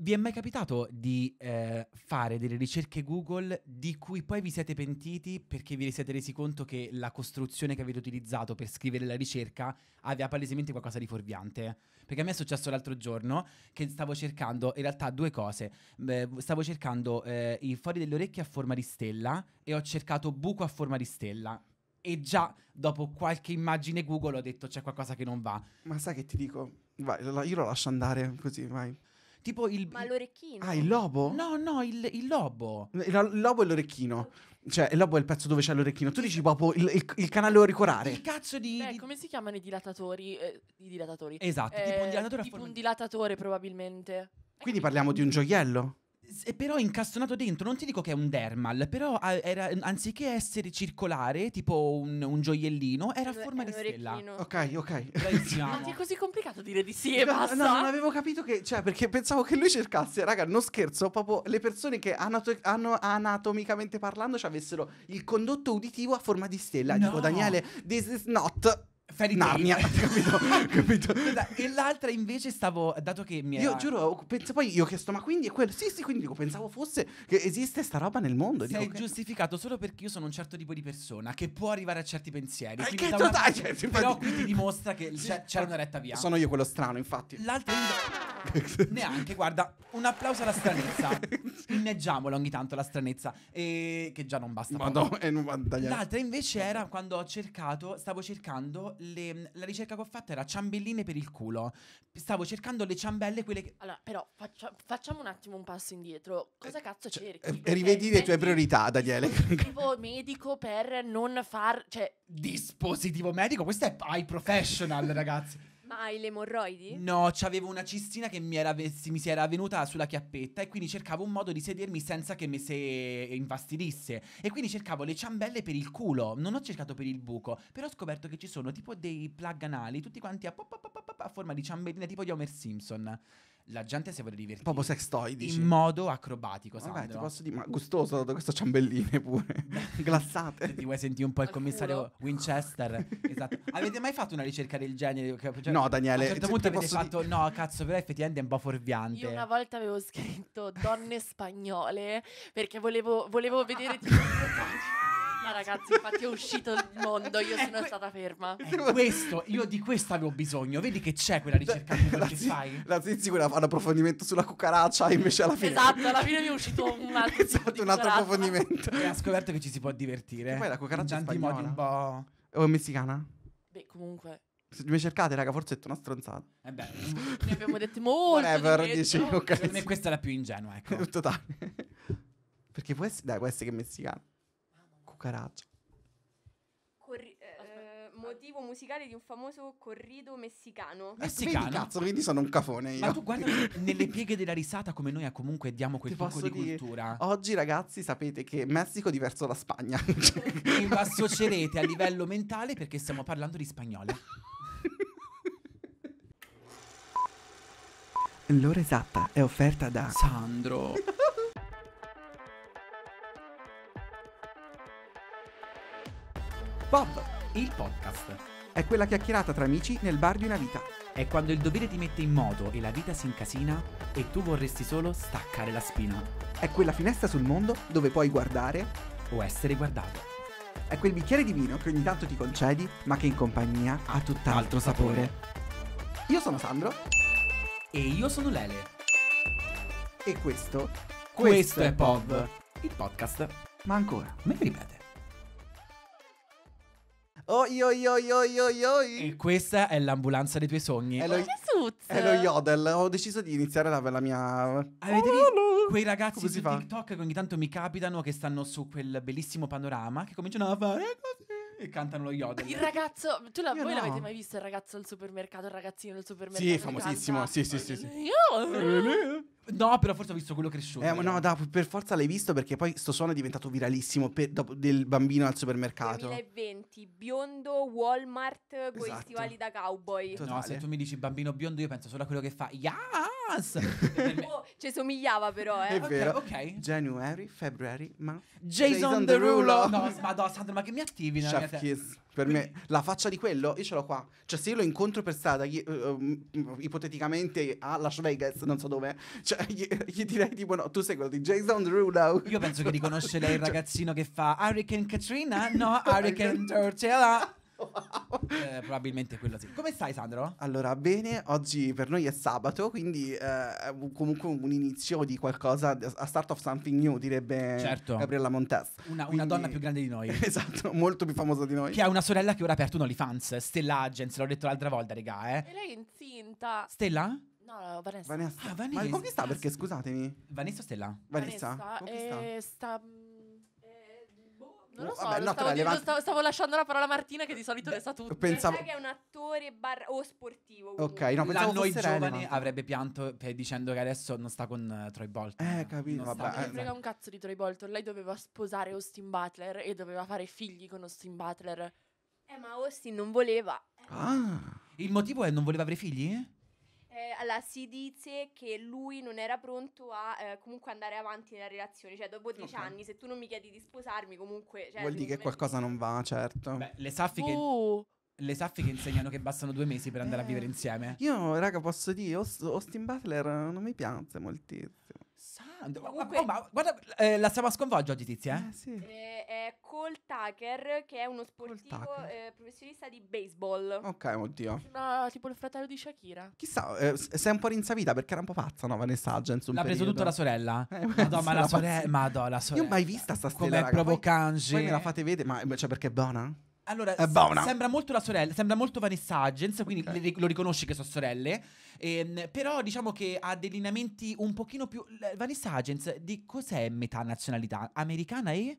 Vi è mai capitato di eh, fare delle ricerche Google di cui poi vi siete pentiti perché vi siete resi conto che la costruzione che avete utilizzato per scrivere la ricerca aveva palesemente qualcosa di fuorviante? Perché a me è successo l'altro giorno che stavo cercando, in realtà due cose, Beh, stavo cercando eh, i fuori delle orecchie a forma di stella e ho cercato buco a forma di stella. E già dopo qualche immagine Google ho detto c'è qualcosa che non va. Ma sai che ti dico? Vai, io lo lascio andare così, vai. Tipo il... Ma l'orecchino? Ah, il lobo? No, no, il, il lobo. Il lobo e l'orecchino. Cioè, il lobo è il pezzo dove c'è l'orecchino. Tu dici proprio il, il, il canale auricolare. Il cazzo di, Beh, di... come si chiamano i dilatatori? Eh, I dilatatori. Esatto, eh, tipo un eh, dilatatore. Tipo form- un dilatatore probabilmente. Quindi parliamo di un gioiello? E però incastonato dentro, non ti dico che è un dermal, però era, anziché essere circolare, tipo un, un gioiellino, era a forma di stella. Ok, ok. Ma è così complicato dire di sì e no, basta. No, non avevo capito che, cioè, perché pensavo che lui cercasse, raga, non scherzo, proprio le persone che anato- hanno, anatomicamente parlando ci cioè, avessero il condotto uditivo a forma di stella. No. Dico, Daniele, this is not fairy Narnia, capito? capito? e l'altra invece stavo, dato che mi era... Io giuro, penso, poi io ho chiesto, ma quindi è quello? Sì, sì, quindi dico, pensavo fosse che esiste sta roba nel mondo. Sei dico, giustificato che... solo perché io sono un certo tipo di persona che può arrivare a certi pensieri. Ma eh, che totale, una... cioè, però qui ti dimostra che c'è, c'era una retta via. Sono io quello strano, infatti. L'altra... Neanche, guarda, un applauso alla stranezza. Inneggiamolo ogni tanto la stranezza, e... che già non basta. Madonna, no, L'altra invece era quando ho cercato, stavo cercando le, la ricerca che ho fatto era ciambelline per il culo. Stavo cercando le ciambelle, quelle che. Allora, però, faccia, facciamo un attimo un passo indietro. Cosa eh, cazzo cioè, cerchi? Eh, rivedi eh, le tue priorità, Daniele. Dispositivo medico per non far. Cioè... Dispositivo medico? Questo è high professional, ragazzi. Ma hai le morroidi? No, c'avevo una cistina che mi, era, mi, si era venuta sulla chiappetta e quindi cercavo un modo di sedermi senza che mi se infastidisse. E quindi cercavo le ciambelle per il culo, non ho cercato per il buco, però ho scoperto che ci sono tipo dei plug anali, tutti quanti a, pop, pop, pop, a forma di ciambellina, tipo di Homer Simpson la gente si vuole divertire. Proprio sextoy, dici? In modo acrobatico, Vabbè, ti posso dire, ma gustoso, dato questo ciambelline pure, glassate. Ti vuoi sentire un po' il commissario Winchester? esatto. Avete mai fatto una ricerca del genere? Cioè, no, Daniele. A un certo cioè, punto avete fatto, dire... no, cazzo, però effettivamente è un po' fuorviante. Io una volta avevo scritto donne spagnole, perché volevo, volevo vedere... Tipo... Ah, ragazzi, infatti è uscito il mondo, io sono stata ferma. Eh, questo, io di questo avevo bisogno. Vedi che c'è quella ricerca la, che zi- fai. La Zizi quella fa un approfondimento sulla cucaraccia, invece alla fine Esatto, alla fine mi è uscito un altro esatto, un altro approfondimento. e ha scoperto che ci si può divertire. Che poi la cucaraccia in è tanti modi un po' o è messicana? Beh, comunque Se mi cercate, raga, forse è una stronzata. Eh beh, ne abbiamo detto molto. Whatever, di dici, mezzo. ok. me questa è la più ingenua, ecco. Totale. Perché può essere, dai, può essere che è messicana. Cucarazzo. Corri- eh, motivo musicale di un famoso corrido messicano. Eh, messicano? Vedi, cazzo, quindi sono un cafone io. Ma tu guarda nelle pieghe della risata come noi comunque diamo quel Ti poco di cultura. Oggi ragazzi sapete che Messico è diverso da Spagna. Vi associerete a livello mentale perché stiamo parlando di spagnolo. L'ora esatta è offerta da Sandro. Bob, il podcast. È quella chiacchierata tra amici nel bar di una vita. È quando il dovere ti mette in moto e la vita si incasina e tu vorresti solo staccare la spina. È quella finestra sul mondo dove puoi guardare o essere guardato. È quel bicchiere di vino che ogni tanto ti concedi, ma che in compagnia ha tutt'altro sapore. Io sono Sandro. E io sono Lele. E questo. Questo, questo è Pov, il podcast. Ma ancora, me lo ripete. Oi, oi, oi, oi, oi, oi. E questa è l'ambulanza dei tuoi sogni. È lo, oh, è lo yodel. Ho deciso di iniziare la, la mia... Avete visto quei ragazzi su TikTok che ogni tanto mi capitano che stanno su quel bellissimo panorama che cominciano a fare così e cantano lo yodel. Il ragazzo, tu la, voi no. l'avete mai visto il ragazzo al supermercato, il ragazzino al supermercato? Sì, famosissimo, sì, sì, sì, sì. Io... No, però forse ho visto quello cresciuto. Eh, eh, no, da, per forza l'hai visto perché poi sto suono è diventato viralissimo per, dopo, del bambino al supermercato. 2020, biondo, Walmart, esatto. con i stivali da cowboy. Totale. No, se tu mi dici bambino biondo io penso solo a quello che fa... Yeah! Mazza! Oh, ci somigliava però, eh. È okay, vero. Ok. January, February, ma... Jason, Jason Derulo! No, ma no, Sandro, ma che mi attivi nella Chef mia Kiss. Per me, la faccia di quello, io ce l'ho qua. Cioè, se io lo incontro per strada, gli, uh, ipoteticamente a Las Vegas, non so dove, cioè, gli, gli, direi tipo, no, tu sei quello di Jason Derulo. Io penso che riconosce lei il cioè ragazzino che fa Hurricane Katrina, no, Hurricane Tortella eh, probabilmente quello sì. Come stai, Sandro? Allora, bene, oggi per noi è sabato, quindi eh, comunque un inizio di qualcosa, a start of something new, direbbe certo. Gabriella Montes. Una, quindi... una, donna più grande di noi. esatto, molto più famosa di noi. Che ha una sorella che ora ha aperto un OnlyFans, Stella Agents, l'ho detto l'altra volta, regà, eh. E lei è incinta. Stella? No, Vanessa. Vanessa. Ah, Vanessa. Ma con chi sta? Perché scusatemi. Vanessa o Stella. Vanessa. Vanessa eh, sta non lo so, Vabbè, no, stavo, dicendo, stavo, stavo, lasciando la parola a Martina che di solito resta tutto. Pensavo che è un attore bar- o sportivo. Comunque. Ok, no, pensavo noi giovani avrebbe pianto per, dicendo che adesso non sta con uh, Troy Bolton. Eh, capito. Non vabbè, sta, eh, frega un cazzo di Troy Bolton. Lei doveva sposare Austin Butler e doveva fare figli con Austin Butler. Eh, ma Austin non voleva. Ah. Il motivo è non voleva avere figli? Eh, allora si dice che lui non era pronto a eh, comunque andare avanti nella relazione, cioè dopo dieci okay. anni se tu non mi chiedi di sposarmi comunque... Cioè, Vuol dire che qualcosa non va, certo. Beh, le saffiche... Uh le saffiche insegnano che bastano due mesi per andare eh, a vivere eh. insieme. Io, raga, posso dire, Austin Butler non mi piace moltissimo. Tanto. Comunque- oh, ma guarda, eh, la stiamo a sconvolgere oggi, tizia. Eh? eh sì. Eh, è Cole Tucker, che è uno sportivo eh, professionista di baseball. Ok, oddio. No, tipo il fratello di Shakira. Chissà, eh, eh, sei un po' rinsavita perché era un po' pazza, no, Vanessa Hudgens un L'ha preso tutta la sorella? Eh, Madonna, ma la, la sorella, Madonna, la sorella. Io mai vista sta Come stella, raga. Poi- provocange. Poi me la fate vedere, ma cioè perché è buona? Allora, se- sembra molto la sorella, sembra molto Vanessa Hudgens, quindi okay. le- lo riconosci che sono sorelle. Ehm, però diciamo che ha dei lineamenti un pochino più... Vanessa Hudgens, di cos'è metà nazionalità? Americana e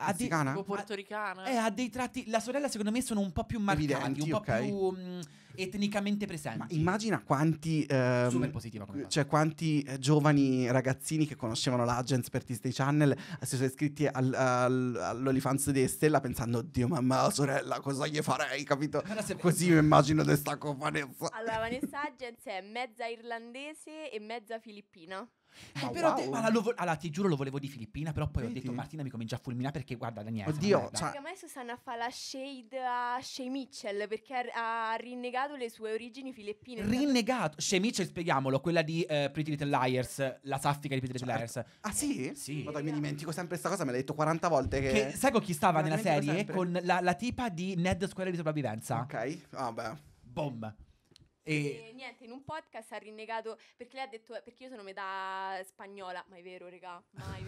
ha dei, o portoricana. Ha, eh, ha dei tratti. La sorella, secondo me, sono un po' più marcati, Evidenti, un po' okay. più um, etnicamente presenti. Ma immagina quanti. Ehm, Super positiva come Cioè, quanti eh, giovani ragazzini che conoscevano l'Agents per Disney Channel si sono iscritti al, al, all'Olifanz di Estella pensando, oddio, mamma, la sorella, cosa gli farei, capito? Se... Così mi immagino di sta con Vanessa. Allora, Vanessa Agents è mezza irlandese e mezza filippina. Eh, ma, però wow. te, ma la, lo, allora, ti giuro, lo volevo di Filippina, però poi Vedi? ho detto Martina mi comincia a fulminare perché guarda Daniele. Oddio, cioè... a me Susanna fa la shade a Shea Mitchell perché ha, rinnegato le sue origini filippine. Rinnegato? Shea Mitchell, spieghiamolo, quella di uh, Pretty Little Liars, la saffica di Pretty Little certo. Liars. Certo. Ah sì? Sì. Madonna, mi dimentico sempre questa cosa, me l'hai detto 40 volte che... che sai con chi stava nella serie? Con la, la, tipa di Ned Square di sopravvivenza. Ok, vabbè. Ah, Boom. E... e... niente, in un podcast ha rinnegato perché lei ha detto perché io sono metà spagnola, ma è vero, regà.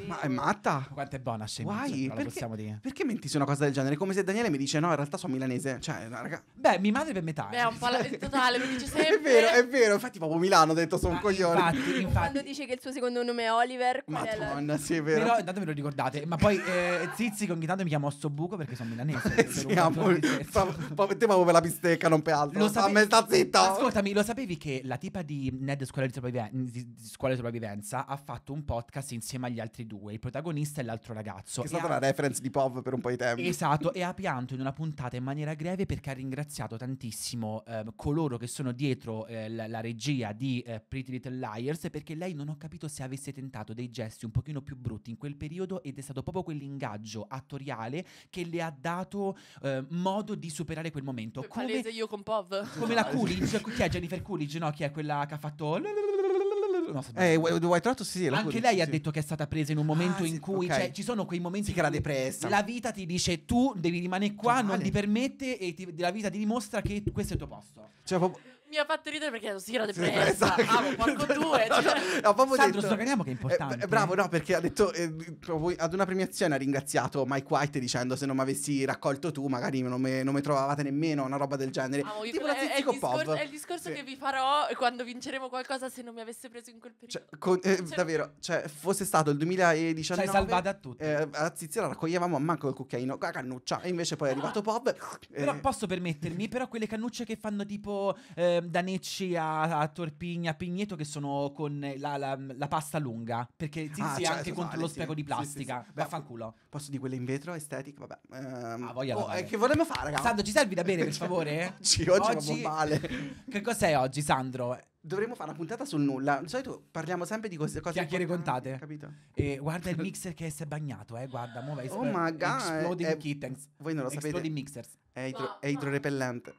ma è matta? Quanto è buona scena, Why? Perché, possiamo dire. Perché mentissi una cosa del genere? Come se Daniele mi dice "No, in realtà sono milanese". Cioè, raga. Beh, mi madre per metà. Beh, è un eh. po' la, totale, mi dice sempre. è vero, è vero, infatti proprio Milano ha detto sono un coglione. Infatti, infatti. Quando dice che il suo secondo nome è Oliver, Madonna, è sì, è vero. Però intanto ve lo ricordate, ma poi eh, Zizi ogni tanto mi chiamo Ossobuco perché sono milanese. Siamo, sì, te proprio per la bistecca, non per altro. Lo sape- sta zitta. Ascolta, Ascoltami, lo sapevi che la tipa di Ned Scuola di, Sopravviven- di Scuola di Sopravvivenza ha fatto un podcast insieme agli altri due, il protagonista e l'altro ragazzo. Che è stata ha... una reference di POV per un po' di tempo. Esatto, e ha pianto in una puntata in maniera greve perché ha ringraziato tantissimo eh, coloro che sono dietro eh, la, la, regia di eh, Pretty Little Liars perché lei non ho capito se avesse tentato dei gesti un pochino più brutti in quel periodo ed è stato proprio quell'ingaggio attoriale che le ha dato eh, modo di superare quel momento. Come, palese io con POV. Come la Coolidge chi è Jennifer Coolidge? No, chi è quella che ha fatto. No, eh, The White Lotus sì, Anche lei ha detto che è stata presa in un momento ah, in cui okay. cioè, ci sono quei momenti sì, che era depressa. La vita ti dice tu devi rimanere qua, non ti permette e ti, la vita ti dimostra che questo è il tuo posto. Cioè, proprio mi ha fatto ridere perché si era depressa. Sì, esatto. Ah, porco due. No, cioè... no, no, Sandro, detto, sdoganiamo che è eh, importante. Eh, bravo, no, perché ha detto eh, ad una premiazione ha ringraziato Mike White dicendo se non mi avessi raccolto tu magari non mi trovavate nemmeno, una roba del genere. Ah, tipo la è, è, il è il discorso sì. che vi farò quando vinceremo qualcosa se non mi avesse preso in quel cioè, periodo. Cioè, con, eh, cioè, davvero, cioè, fosse stato il 2019... Cioè, salvata a tutti. Eh, a Zizia la raccoglievamo a manco il cucchiaino, la cannuccia, e invece poi è arrivato Pop. Però eh. posso permettermi, però quelle cannucce che fanno tipo... Eh, Ehm, da Necci a, a, Torpigna, a Pigneto che sono con la, la, la pasta lunga, perché Zizi ah, è cioè, anche no, contro Ale, lo sì. spreco di plastica. Sì, sì, sì. Vaffanculo. Posso di quelle in vetro, estetica, vabbè. Um, ah, voglia oh, eh, che vorremmo fare, ragazzi? Sandro, ci servi da bere, per favore? oggi, oggi, oggi... male. che cos'è oggi, Sandro? Dovremmo fare una puntata sul nulla. Di solito parliamo sempre di queste cose Chiacchiere contate. Capito? E eh, guarda il mixer che si è bagnato, eh. Guarda, muove. Oh my god. Exploding eh, kittens. Voi non lo Exploding sapete. Exploding mixers. È, idro- è idrorepellente.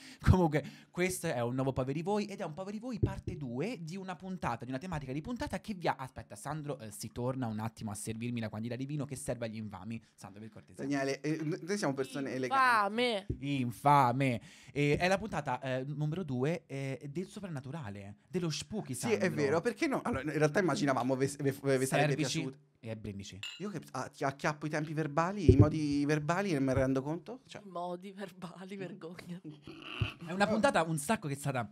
Comunque, questo è un nuovo Poveri Voi ed è un Poveri Voi parte 2 di una puntata, di una tematica di puntata che vi ha... Aspetta, Sandro eh, si torna un attimo a servirmi la quantità di vino che serve agli infami. Sandro, per cortesia. Daniele, eh, noi siamo persone Infame. eleganti. Infame! Eh, è la puntata eh, numero 2 eh, del soprannaturale, dello spooky, Sandro. Sì, è vero, perché no? Allora, in realtà immaginavamo ve, vi, vi sarebbe piaciuto e ai brindisi. Io che ah, acchiappo i tempi verbali, i modi verbali e me ne rendo conto. Cioè. I modi verbali, mm. vergogna. È una puntata un sacco che è stata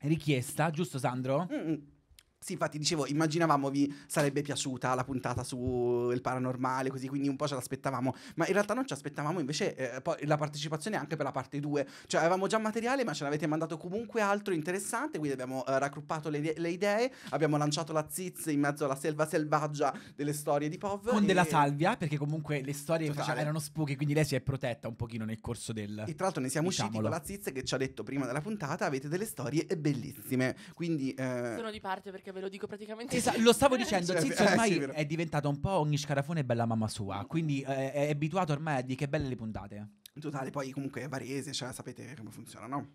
richiesta, giusto Sandro? Mm-mm. Sì, infatti dicevo, immaginavamo vi sarebbe piaciuta la puntata sul paranormale, così quindi un po' ce l'aspettavamo, ma in realtà non ci aspettavamo invece eh, la partecipazione anche per la parte 2, cioè avevamo già materiale ma ce l'avete mandato comunque altro interessante, quindi abbiamo eh, raggruppato le, le, idee, abbiamo lanciato la ziz in mezzo alla selva selvaggia delle storie di Pov. Con e... della salvia, perché comunque le storie faceva, erano spooky, quindi lei si è protetta un pochino nel corso del... E tra l'altro ne siamo diciamolo. usciti con la ziz che ci ha detto prima della puntata, avete delle storie bellissime, quindi... Eh... Sono di parte perché perché ve lo dico praticamente. Esatto, lo stavo dicendo, cioè, Zizio ormai eh, sì, è diventato un po' ogni scarafone bella mamma sua, quindi eh, è abituato ormai a dire che belle le puntate. In totale, poi comunque è varese, cioè sapete come funziona, no?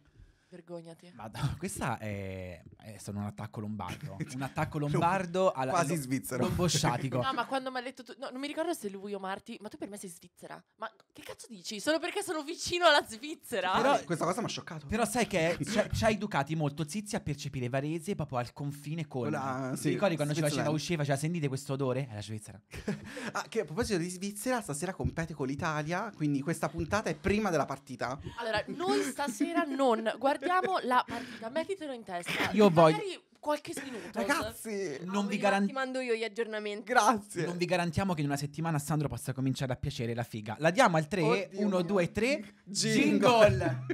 Vergognati. Madonna, questa è, è solo un attacco lombardo. Un attacco lombardo alla quasi lo, svizzero. Lombosciatico. No, ma quando mi ha letto tu, no, non mi ricordo se lui o Marti, ma tu per me sei svizzera. Ma che cazzo dici? Solo perché sono vicino alla Svizzera. Però questa cosa mi ha scioccato. Però sai che ci ha educati molto zizi a percepire Varese proprio al confine con la sì, Ti ricordi quando ci faceva uscire, faceva sentite questo odore? È la Svizzera. ah, che a proposito di Svizzera, stasera compete con l'Italia, quindi questa puntata è prima della partita. Allora, noi stasera non guardiamo guardiamo la partita, mettitelo in testa. Io voglio. Qualche minuto. Ragazzi, non vi garantiamo. mando io gli aggiornamenti. Grazie. Non vi garantiamo che in una settimana Sandro possa cominciare a piacere la figa. La diamo al 3, 1, 2, 3. Jingle.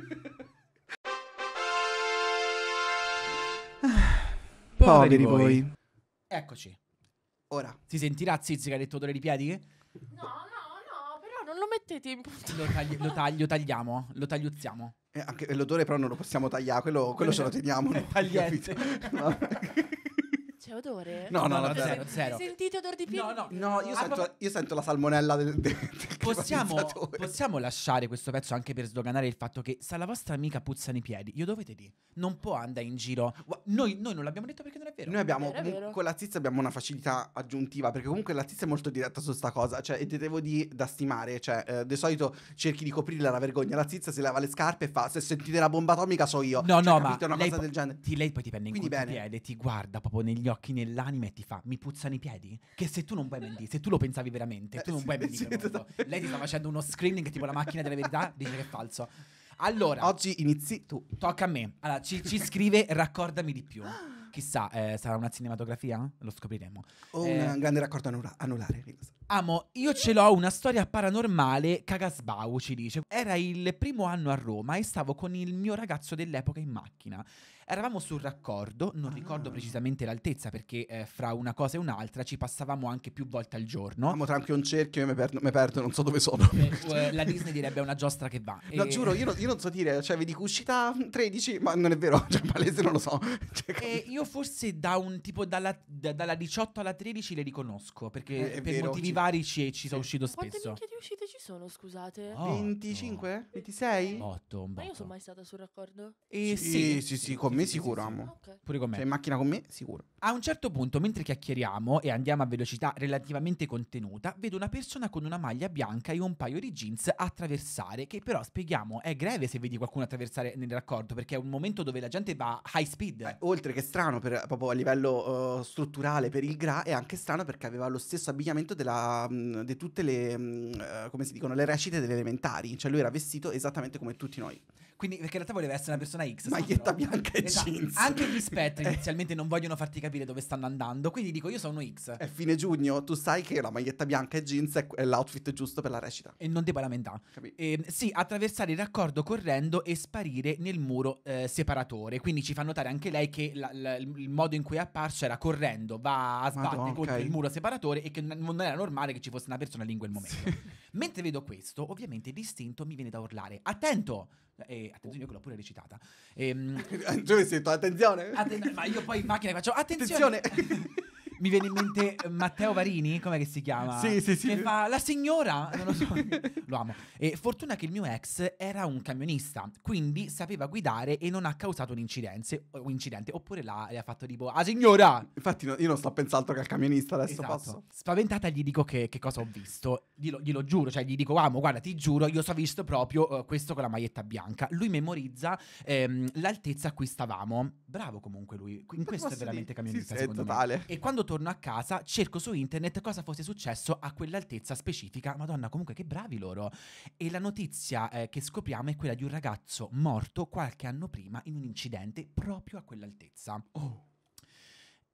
Poveri voi. Eccoci. Ora. Si sentirà Zizzi che ha detto dolore di piedi? No, no, no, però non lo mettete in punto. Lo, tagli- lo, tagli- tagliamo, lo tagliuzziamo. Eh, anche l'odore però non lo possiamo tagliare, quello, quello ce lo teniamo. Noi, tagliente. C'è odore? No, no, no, zero, zero. zero. Hai sentito odore di pino? No, no, no io, ah, sento, io, sento, la salmonella del, del possiamo, possiamo lasciare questo pezzo anche per sdoganare il fatto che se la vostra amica puzza nei piedi, io dovete dire, non può andare in giro. Noi, noi non l'abbiamo detto perché non è vero. Noi abbiamo, vero, comunque, con la tizia abbiamo una facilità aggiuntiva, perché comunque la tizia è molto diretta su sta cosa, cioè, e te devo di, da stimare, cioè, eh, di solito cerchi di coprirla la vergogna, la tizia si lava le scarpe e fa, se sentite la bomba atomica so io. No, cioè, no, ma... Una lei, cosa po- del genere. Ti, lei poi ti prende in piedi, ti guarda proprio negli occhi occhi nell'anima e ti fa mi puzzano i piedi? Che se tu non puoi mentire, se tu lo pensavi veramente, tu eh, non puoi mentire. Sì, esatto. Lei ti sta facendo uno screening tipo la macchina della verità, dice che è falso. Allora, oggi inizi tu. Tocca a me. Allora, ci, ci scrive raccordami di più. Chissà, eh, sarà una cinematografia? Lo scopriremo. O eh, un grande raccordo anula- anulare. Amo, io ce l'ho una storia paranormale, Cagasbau ci dice. Era il primo anno a Roma e stavo con il mio ragazzo dell'epoca in macchina. Eravamo sul raccordo, non ah. ricordo precisamente l'altezza perché eh, fra una cosa e un'altra ci passavamo anche più volte al giorno. Amo tranquillo un cerchio e mi perdo, mi perdo, non so dove sono. Eh, eh la Disney direbbe una giostra che va. No, e... Eh. giuro, io, io, non so dire, cioè vi dico uscita 13, ma non è vero, cioè palese non lo so. Cioè, eh, io forse da un tipo dalla, da, dalla 18 alla 13 le riconosco perché eh, per vero, motivi vari ci, ci sono uscito spesso. Quante minchia di uscite ci sono, scusate? Oh, 25? No. 26? 8. Ma io sono mai stata sul raccordo? E eh, sì, sì, sì, sì, con me sicuro, amo. Okay. Pure con me. Cioè, in macchina con me, sicuro. A un certo punto, mentre chiacchieriamo e andiamo a velocità relativamente contenuta, vedo una persona con una maglia bianca e un paio di jeans attraversare, che però, spieghiamo, è greve se vedi qualcuno attraversare nel raccordo, perché è un momento dove la gente va high speed. Eh, oltre che strano, per, proprio a livello uh, strutturale per il GRA, è anche strano perché aveva lo stesso abbigliamento della di tutte le, eh, come si dicono, le recite delle elementari, cioè lui era vestito esattamente come tutti noi. Quindi, perché in realtà voleva essere una persona X. Maglietta sembra. bianca e esatto. jeans. Anche gli spettri inizialmente non vogliono farti capire dove stanno andando. Quindi dico, io sono X. È fine giugno, tu sai che la maglietta bianca e jeans è l'outfit giusto per la recita. E non devo lamentare. Eh, sì, attraversare il raccordo correndo e sparire nel muro eh, separatore. Quindi ci fa notare anche lei che la, la, il modo in cui è apparso era correndo, va a sbattere contro okay. il muro separatore e che non era normale che ci fosse una persona lì in quel momento. Sì. Mentre vedo questo, ovviamente l'istinto mi viene da urlare: Attento! E attenzione, io che l'ho pure recitata. E, ehm, attenzione! ma io poi in macchina faccio attenzione! attenzione. mi viene in mente eh, Matteo Varini, come si chiama? Sì, sì, sì. Che fa la signora, non lo so, lo amo. E fortuna che il mio ex era un camionista, quindi sapeva guidare e non ha causato un, un incidente, oppure l'ha, le fatto tipo, ah signora! Infatti no, io non sto pensando che al camionista adesso esatto. posso. Spaventata gli dico che, che cosa ho visto, glielo, glielo, giuro, cioè gli dico, amo, guarda ti giuro, io so visto proprio uh, questo con la maglietta bianca. Lui memorizza ehm, l'altezza a cui stavamo. Bravo comunque lui, in questo è veramente dire? camionista sì, sì, secondo è me. E quando torno a casa cerco su internet cosa fosse successo a quell'altezza specifica. Madonna, comunque che bravi loro. E la notizia eh, che scopriamo è quella di un ragazzo morto qualche anno prima in un incidente proprio a quell'altezza. Oh.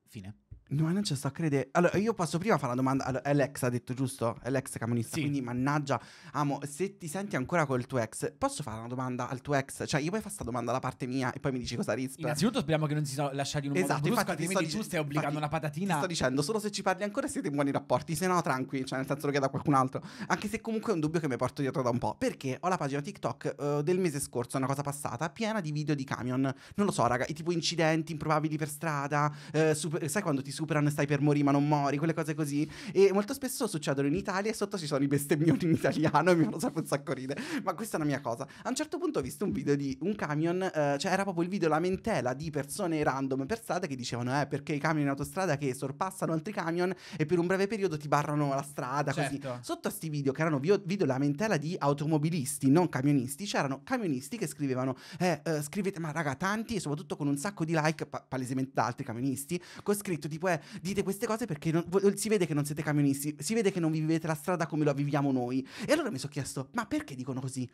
Fine. No, non ci sto a credere. Allora, io posso prima fare la domanda. Allora, è l'ex, ha detto giusto? È l'ex camionista. Sì. Quindi, mannaggia, amo, se ti senti ancora col tuo ex, posso fare una domanda al tuo ex? Cioè, io poi faccio questa domanda alla parte mia e poi mi dici cosa rispondi. Innanzitutto speriamo che non si sono lasciati in un esatto, modo brusco, altrimenti tu stai obbligando una patatina. Ti sto dicendo, solo se ci parli ancora siete in buoni rapporti, se no tranqui, cioè nel senso lo chiedo a qualcun altro. Anche se comunque è un dubbio che mi porto dietro da un po'. Perché ho la pagina TikTok uh, del mese scorso, una cosa passata, piena di video di camion. Non lo so, raga, i tipo incidenti improbabili per strada, uh, super, sai quando ti su superano e stai per morire ma non mori, quelle cose così. E molto spesso succedono in Italia e sotto ci sono i bestemmioni in italiano e mi fanno sempre un sacco ridere. Ma questa è una mia cosa. A un certo punto ho visto un video di un camion, eh, cioè era proprio il video lamentela di persone random per strada che dicevano eh perché i camion in autostrada che sorpassano altri camion e per un breve periodo ti barrano la strada. Certo. Così. Sotto a questi video che erano video, video lamentela di automobilisti, non camionisti, c'erano camionisti che scrivevano eh, eh, scrivete ma raga tanti e soprattutto con un sacco di like pa- palesemente da altri camionisti con scritto tipo tipo è eh, dite queste cose perché non, si vede che non siete camionisti, si vede che non vivete la strada come la viviamo noi. E allora mi sono chiesto, ma perché dicono così?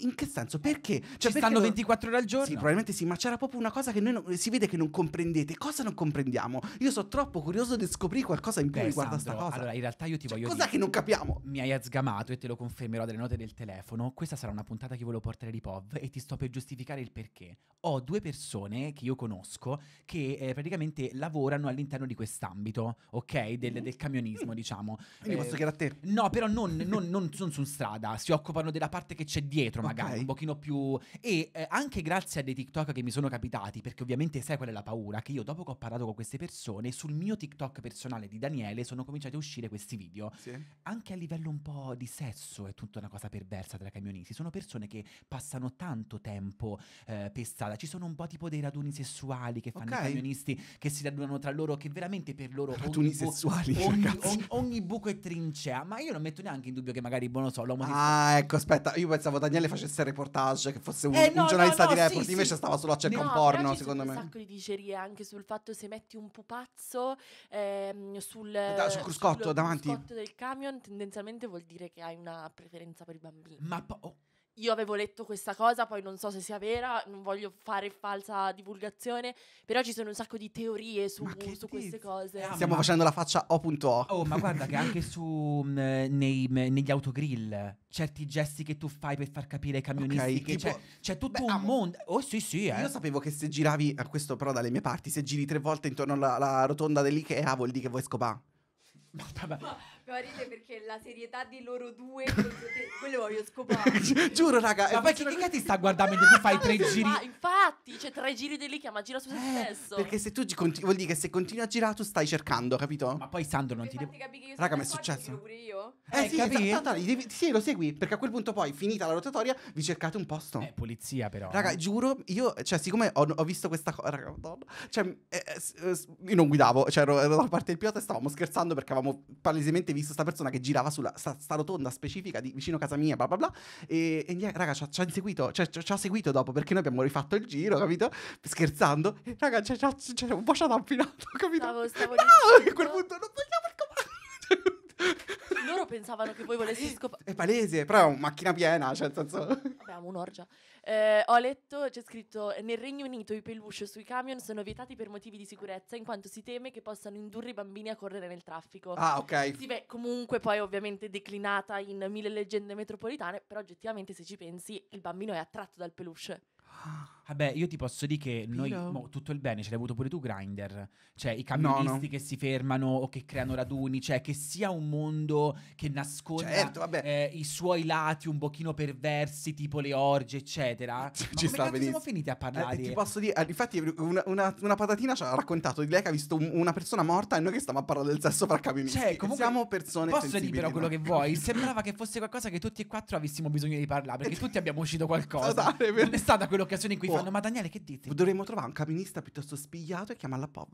In che senso? Perché? Cioè, Ci perché stanno 24 ore al giorno? Sì, probabilmente sì, ma c'era proprio una cosa che noi non... si vede che non comprendete. Cosa non comprendiamo? Io sono troppo curioso di scoprire qualcosa in più Beh, riguardo Sandro, a questa cosa. Allora, in realtà io ti cioè, voglio cosa dire... che non capiamo? Mi hai azgamato e te lo confermerò dalle note del telefono. Questa sarà una puntata che volevo portare di POV e ti sto per giustificare il perché. Ho due persone che io conosco che eh, praticamente lavorano all'interno di di quest'ambito, ok? Del, mm. del camionismo, diciamo. Quindi eh, posso chiedere a te? No, però non, non, non sono su strada, si occupano della parte che c'è dietro, magari okay. un pochino più. E eh, anche grazie a dei TikTok che mi sono capitati, perché ovviamente sai qual è la paura, che io dopo che ho parlato con queste persone, sul mio TikTok personale di Daniele sono cominciati a uscire questi video. Sì. Anche a livello un po' di sesso è tutta una cosa perversa tra camionisti. Sono persone che passano tanto tempo eh, per strada. Ci sono un po' tipo dei raduni sessuali che fanno okay. i camionisti che si radunano tra loro, che veramente veramente per loro ogni, bu- ogni, ogni, ogni, buco è trincea. Ma io non metto neanche in dubbio che magari, boh, non so, Ah, ecco, aspetta, io pensavo Daniele facesse reportage, che fosse un, eh, no, un giornalista no, no, di report, sì, invece sì. stava solo a cercare un porno, secondo me. un sacco di dicerie anche sul fatto se metti un pupazzo ehm, sul, eh, da, sul cruscotto sul, davanti. cruscotto del camion, tendenzialmente vuol dire che hai una preferenza per i bambini. Ma po- oh io avevo letto questa cosa, poi non so se sia vera, non voglio fare falsa divulgazione, però ci sono un sacco di teorie su, su queste cose. Ah, Stiamo facendo la faccia O.O. Oh, ma guarda che anche su mh, mm, nei, mh, mm, negli autogrill certi gesti che tu fai per far capire ai camionisti okay, che tipo, c'è, c'è, tutto beh, un amo. mondo. Oh sì, sì, eh. Io sapevo che se giravi a eh, questo però dalle mie parti, se giri tre volte intorno alla, alla rotonda dell'IKEA vuol dire che vuoi scopare. Ma, mi ride perché la serietà di loro due, quello voglio scopare. Giuro, raga. Ma eh, poi chi, ti sta guardando mentre tu fai tre giri? Ma infatti, c'è cioè, tre giri di lì che ma gira su se eh, stesso. Perché se tu vuol dire che se continui a girare tu stai cercando, capito? Ma poi Sandro non ti devo... Raga, ma è successo? Pure io? Eh, sì, esatto, sì, lo segui, perché a quel punto poi, finita la rotatoria, vi cercate un posto. È eh, polizia però. Raga, giuro, io, cioè, siccome ho, ho visto questa cosa, cioè, eh, eh, eh io non guidavo, cioè, ero, ero dalla parte del pilota e stavamo scherzando perché avevamo palesemente visto questa persona che girava sulla sta, sta, rotonda specifica di vicino a casa mia, bla bla bla, e, e niente, raga, ci ha inseguito, cioè, ci ha seguito dopo, perché noi abbiamo rifatto il giro, capito? Scherzando, e, raga, c'è un po' ci ha capito? Stavo, stavo no, a quel punto non vogliamo il comando. Loro pensavano che voi volessi scopare. È palese, però è una macchina piena, cioè nel senso... Abbiamo un'orgia. Eh, ho letto, c'è scritto, nel Regno Unito i peluche sui camion sono vietati per motivi di sicurezza in quanto si teme che possano indurre i bambini a correre nel traffico. Ah, ok. Sì, beh, comunque poi ovviamente declinata in mille leggende metropolitane, però oggettivamente se ci pensi il bambino è attratto dal peluche. Ah. Vabbè, ah io ti posso dire che noi mo, tutto il bene ce l'hai avuto pure tu, Grinder. Cioè, i camionisti no, no. che si fermano o che creano raduni, cioè che sia un mondo che nasconda certo, eh, i suoi lati un pochino perversi, tipo le orge, eccetera. Ci Ma ci siamo finiti a parlare? Eh, ti posso dire, eh, infatti, eh, una, una, una, patatina ci ha raccontato di lei che ha visto un, una persona morta e noi che stiamo a parlare del sesso fra camionisti. Cioè, comunque, siamo persone Posso dire però quello che vuoi? Sembrava che fosse qualcosa che tutti e quattro avessimo bisogno di parlare, perché eh, tutti abbiamo uscito qualcosa. Esatto, non è stata quell'occasione in cui fanno, ma Daniele, che dite? Dovremmo trovare un camminista piuttosto spigliato e chiamarla Pop.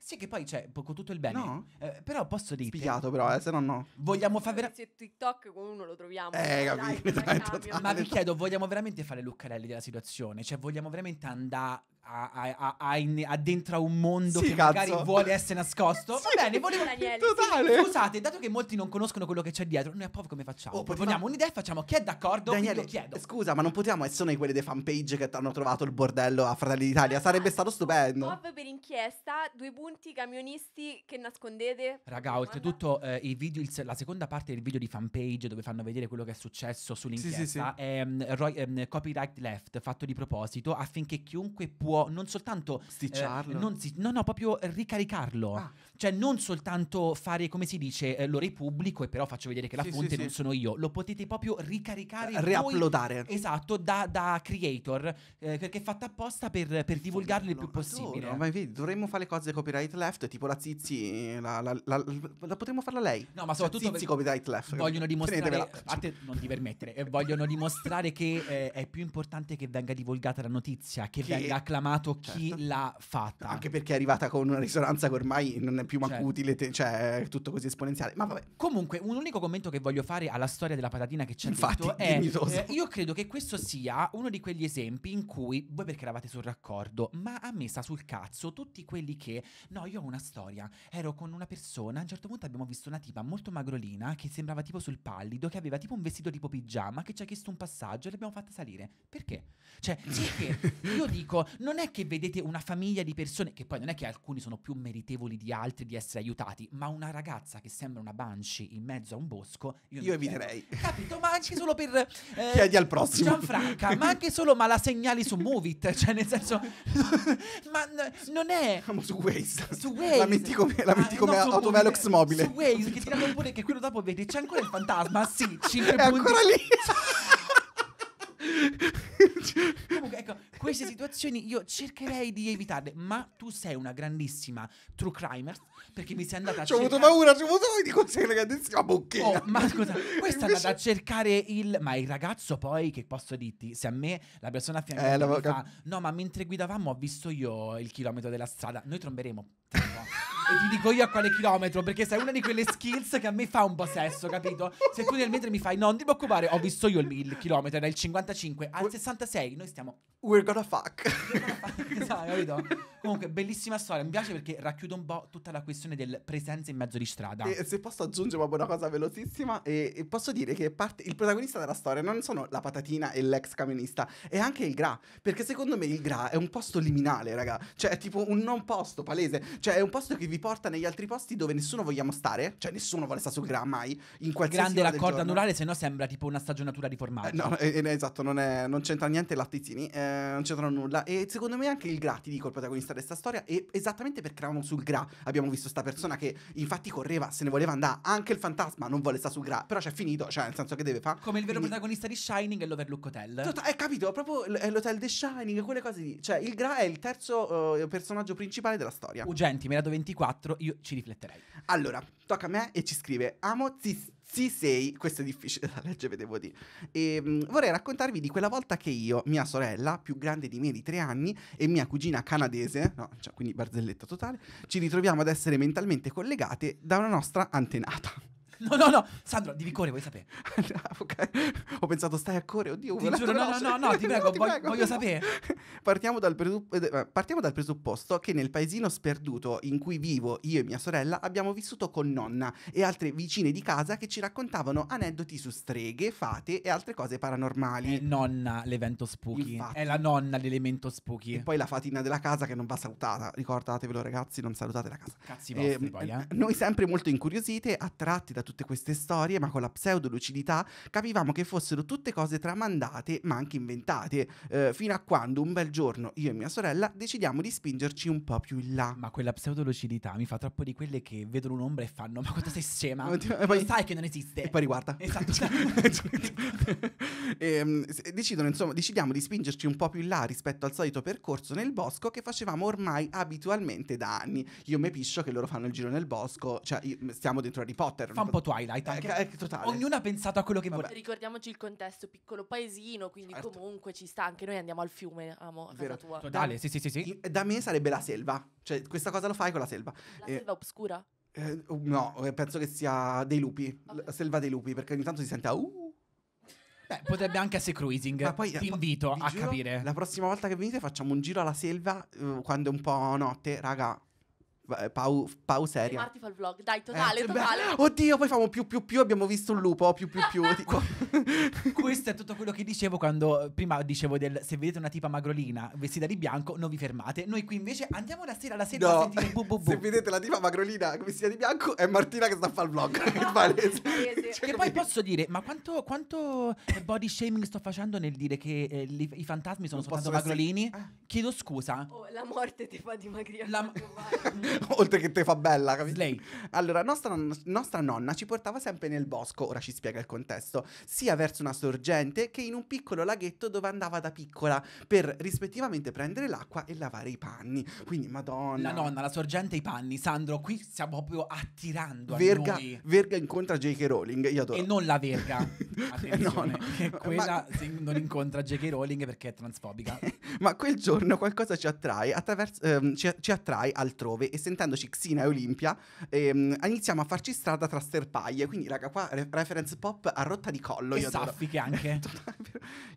Sì, che poi c'è poco tutto il bene. No. Eh, però posso dire. Spigliato, però, eh, se no, no. Vogliamo fare. Vera- se TikTok con uno lo troviamo. Eh, capito. Ma vi chiedo, vogliamo veramente fare Luccarelli della situazione? Cioè, vogliamo veramente andare a, a, a, addentra un mondo sì, che cazzo. magari vuole essere nascosto. sì, Va bene, volevo. Totale. Scusate, dato che molti non conoscono quello che c'è dietro, noi a Pov come facciamo? Oh, Proponiamo poteva... un'idea e facciamo chi è d'accordo? Daniele, chiedo. Scusa, ma non potevamo essere noi quelli dei fanpage che hanno trovato il bordello a Fratelli d'Italia. Ah, Sarebbe stato stupendo. Pov per inchiesta, due punti, camionisti che nascondete. Raga, oltretutto, eh, il video, il, la seconda parte del video di fanpage dove fanno vedere quello che è successo sull'inchiesta sì, sì, è um, Roy, um, copyright left, fatto di proposito, affinché chiunque può può non soltanto eh, sticciarlo, eh, non si, no, no, proprio ricaricarlo. Ah. Cioè, non soltanto fare, come si dice, eh, lo repubblico e però faccio vedere che la sì, fonte sì, non sì. sono io. Lo potete proprio ricaricare. Eh, Reuploadare. Voi, esatto, da, da creator. Eh, perché è fatta apposta per, per divulgarlo il più possibile. Adoro, ma vedi, dovremmo fare le cose copyright left, tipo la Zizi, la, la, la, la potremmo farla lei. No, ma cioè, soprattutto... Zizi copyright left. Vogliono dimostrare... A non ti permettere. eh, vogliono dimostrare che eh, è più importante che venga divulgata la notizia, che, che... venga acclamato certo. chi l'ha fatta. Anche perché è arrivata con una risonanza che ormai non è più cioè. utile, te- cioè tutto così esponenziale. Ma vabbè. Comunque, un unico commento che voglio fare alla storia della patatina che c'è Infatti, detto è eh, io credo che questo sia uno di quegli esempi in cui voi perché eravate sul raccordo, ma a me sta sul cazzo tutti quelli che no, io ho una storia, ero con una persona, a un certo punto abbiamo visto una tipa molto magrolina che sembrava tipo sul pallido, che aveva tipo un vestito tipo pigiama, che ci ha chiesto un passaggio e l'abbiamo fatta salire. Perché? Cioè, perché io dico, non è che vedete una famiglia di persone che poi non è che alcuni sono più meritevoli di altri altri di essere aiutati, ma una ragazza che sembra una banshee in mezzo a un bosco, io, io eviterei. capito? Ma anche solo per... Eh, Chiedi al prossimo. Gianfranca, ma anche solo, ma la segnali su Movit, cioè nel senso... ma n- non è... Ma su Waze. Su Waze. La metti come, la metti ah, come no, autovelox come, mobile. Su Waze, che tirano pure che quello dopo vedi c'è ancora il fantasma, sì, 5 è punti. ancora lì. Comunque, ecco, queste situazioni io cercherei di evitarle, ma tu sei una grandissima true crimer perché mi sei andata a cercare... Ho avuto paura, ho avuto paura di questa grandissima bocchina. Oh, ma scusa, questa è andata a cercare il... Ma il ragazzo poi, che posso dirti, se a me la persona a fianco eh, mi fa... No, ma mentre guidavamo ho visto io il chilometro della strada, noi tromberemo e ti dico io a quale chilometro, perché sei una di quelle skills che a me fa un po' sesso, capito? Se tu nel mentre mi fai, non ti preoccupare, ho visto io il, il chilometro, dal 55 al 66, noi stiamo... We're gonna fuck. esatto, capito? Comunque, bellissima storia, mi piace perché racchiude un po' tutta la questione del presenza in mezzo di strada. E se posso aggiungere proprio una cosa velocissima, e, e posso dire che parte, il protagonista della storia non sono la patatina e l'ex camionista, è anche il Gra, perché secondo me il Gra è un posto liminale, raga, cioè è tipo un non posto palese, cioè è un posto che vi riporta negli altri posti dove nessuno vogliamo stare, cioè nessuno vuole stare sul Gra mai, in qualsiasi Grande raccordo anulare, se no sembra tipo una stagionatura riformata. Eh, no, eh, eh esatto, non, è, non, c'entra niente Lattizzini, eh, non c'entrano nulla. E secondo me anche il Gra, ti dico, il protagonista di questa storia, è esattamente perché eravamo sul Gra, abbiamo visto sta persona che infatti correva, se ne voleva andare, anche il fantasma non vuole stare sul Gra, però c'è finito, cioè nel senso che deve fare... Come il vero Quindi... protagonista di Shining è l'Overlook Hotel. Tot- eh, capito, proprio l- è l'Hotel The Shining, quelle cose lì. Cioè il Gra è il terzo uh, personaggio principale della storia. Ugenti, me la do 24. 4 io ci rifletterei. Allora, tocca a me e ci scrive Amo Zis 6 questo è difficile da leggere, devo dire. E, ehm, mh, vorrei raccontarvi di quella volta che io, mia sorella, più grande di me di tre anni, e mia cugina canadese, no, cioè, quindi barzelletta totale, ci ritroviamo ad essere mentalmente collegate da una nostra antenata. No, no, no, Sandro, di Vicore vuoi sapere? No, okay. Ho pensato, stai a cuore, oddio. Ti giuro, no, no, no, no, ti prego, no, ti voglio, prego. voglio sapere. Partiamo dal, presupp- eh, partiamo dal, presupposto che nel paesino sperduto in cui vivo io e mia sorella abbiamo vissuto con nonna e altre vicine di casa che ci raccontavano aneddoti su streghe, fate e altre cose paranormali. È eh, nonna l'evento spooky, Infatti. è la nonna l'elemento spooky. E poi la fatina della casa che non va salutata, ricordatevelo ragazzi, non salutate la casa. Cazzi vostri eh, poi, ehm, eh. Noi sempre molto incuriosite, attratti da tutte queste storie, ma con la pseudo-lucidità capivamo che fossero tutte cose tramandate, ma anche inventate, eh, fino a quando un bel giorno io e mia sorella decidiamo di spingerci un po' più in là. Ma quella pseudo-lucidità mi fa troppo di quelle che vedono un'ombra e fanno, ma cosa sei scema? e poi sai che non esiste. E poi riguarda. Esatto. Ehm, decidono, insomma, decidiamo di spingerci un po' più in là rispetto al solito percorso nel bosco che facevamo ormai abitualmente da anni. Io me piscio che loro fanno il giro nel bosco, cioè io, stiamo dentro Harry Potter. Fa un po' po' Twilight. Eh, anche. Eh, totale. Ognuno ha pensato a quello che voleva. Ricordiamoci il contesto, piccolo paesino, quindi certo. comunque ci sta. Anche noi andiamo al fiume, amo, a Vero. casa tua. Totale, da, sì, sì, sì, sì. Da me sarebbe la selva. Cioè, questa cosa lo fai con la selva. La eh, selva oscura? Eh, oh, no, eh, penso che sia dei lupi. Okay. La selva dei lupi, perché ogni tanto si sente... Uh, Beh, potrebbe anche essere cruising. Ma poi eh, ti invito a giuro, capire. La prossima volta che venite facciamo un giro alla selva uh, quando è un po' notte, raga. Eh, pau, Pau seria. E Marti fa il vlog, dai, totale, eh, totale. Beh, oddio, poi famo più più più, abbiamo visto un lupo, più più più. Questo è tutto quello che dicevo quando eh, prima dicevo del se vedete una tipa magrolina vestita di bianco non vi fermate. Noi qui invece andiamo la sera alla sera no. a sentire bu, bu, bu. Se vedete la tipa magrolina vestita di bianco è Martina che sta a fare il vlog. palese. cioè, che poi posso dire, ma quanto, quanto body shaming sto facendo nel dire che eh, li, i fantasmi sono non soltanto magrolini? Essere... Ah. Chiedo scusa. Oh, la morte ti fa dimagrire. La... oltre che te fa bella, capito? Lei. Allora, nostra, nostra nonna ci portava sempre nel bosco, ora ci spiega il contesto, sia verso una sorgente che in un piccolo laghetto dove andava da piccola, per rispettivamente prendere l'acqua e lavare i panni. Quindi, madonna. La nonna, la sorgente e i panni. Sandro, qui stiamo proprio attirando verga, a noi. Verga incontra J.K. Rowling, io adoro. E non la verga. Attenzione, no, no. che quella Ma... non incontra J.K. Rowling perché è transfobica. Ma quel giorno qualcosa ci attrae, attraverso, ehm, ci, ci attrae altrove e se sentendoci Xina e Olimpia, ehm, iniziamo a farci strada tra sterpaie. Quindi, raga, qua re- reference pop a rotta di collo. E io saffiche adoro. anche.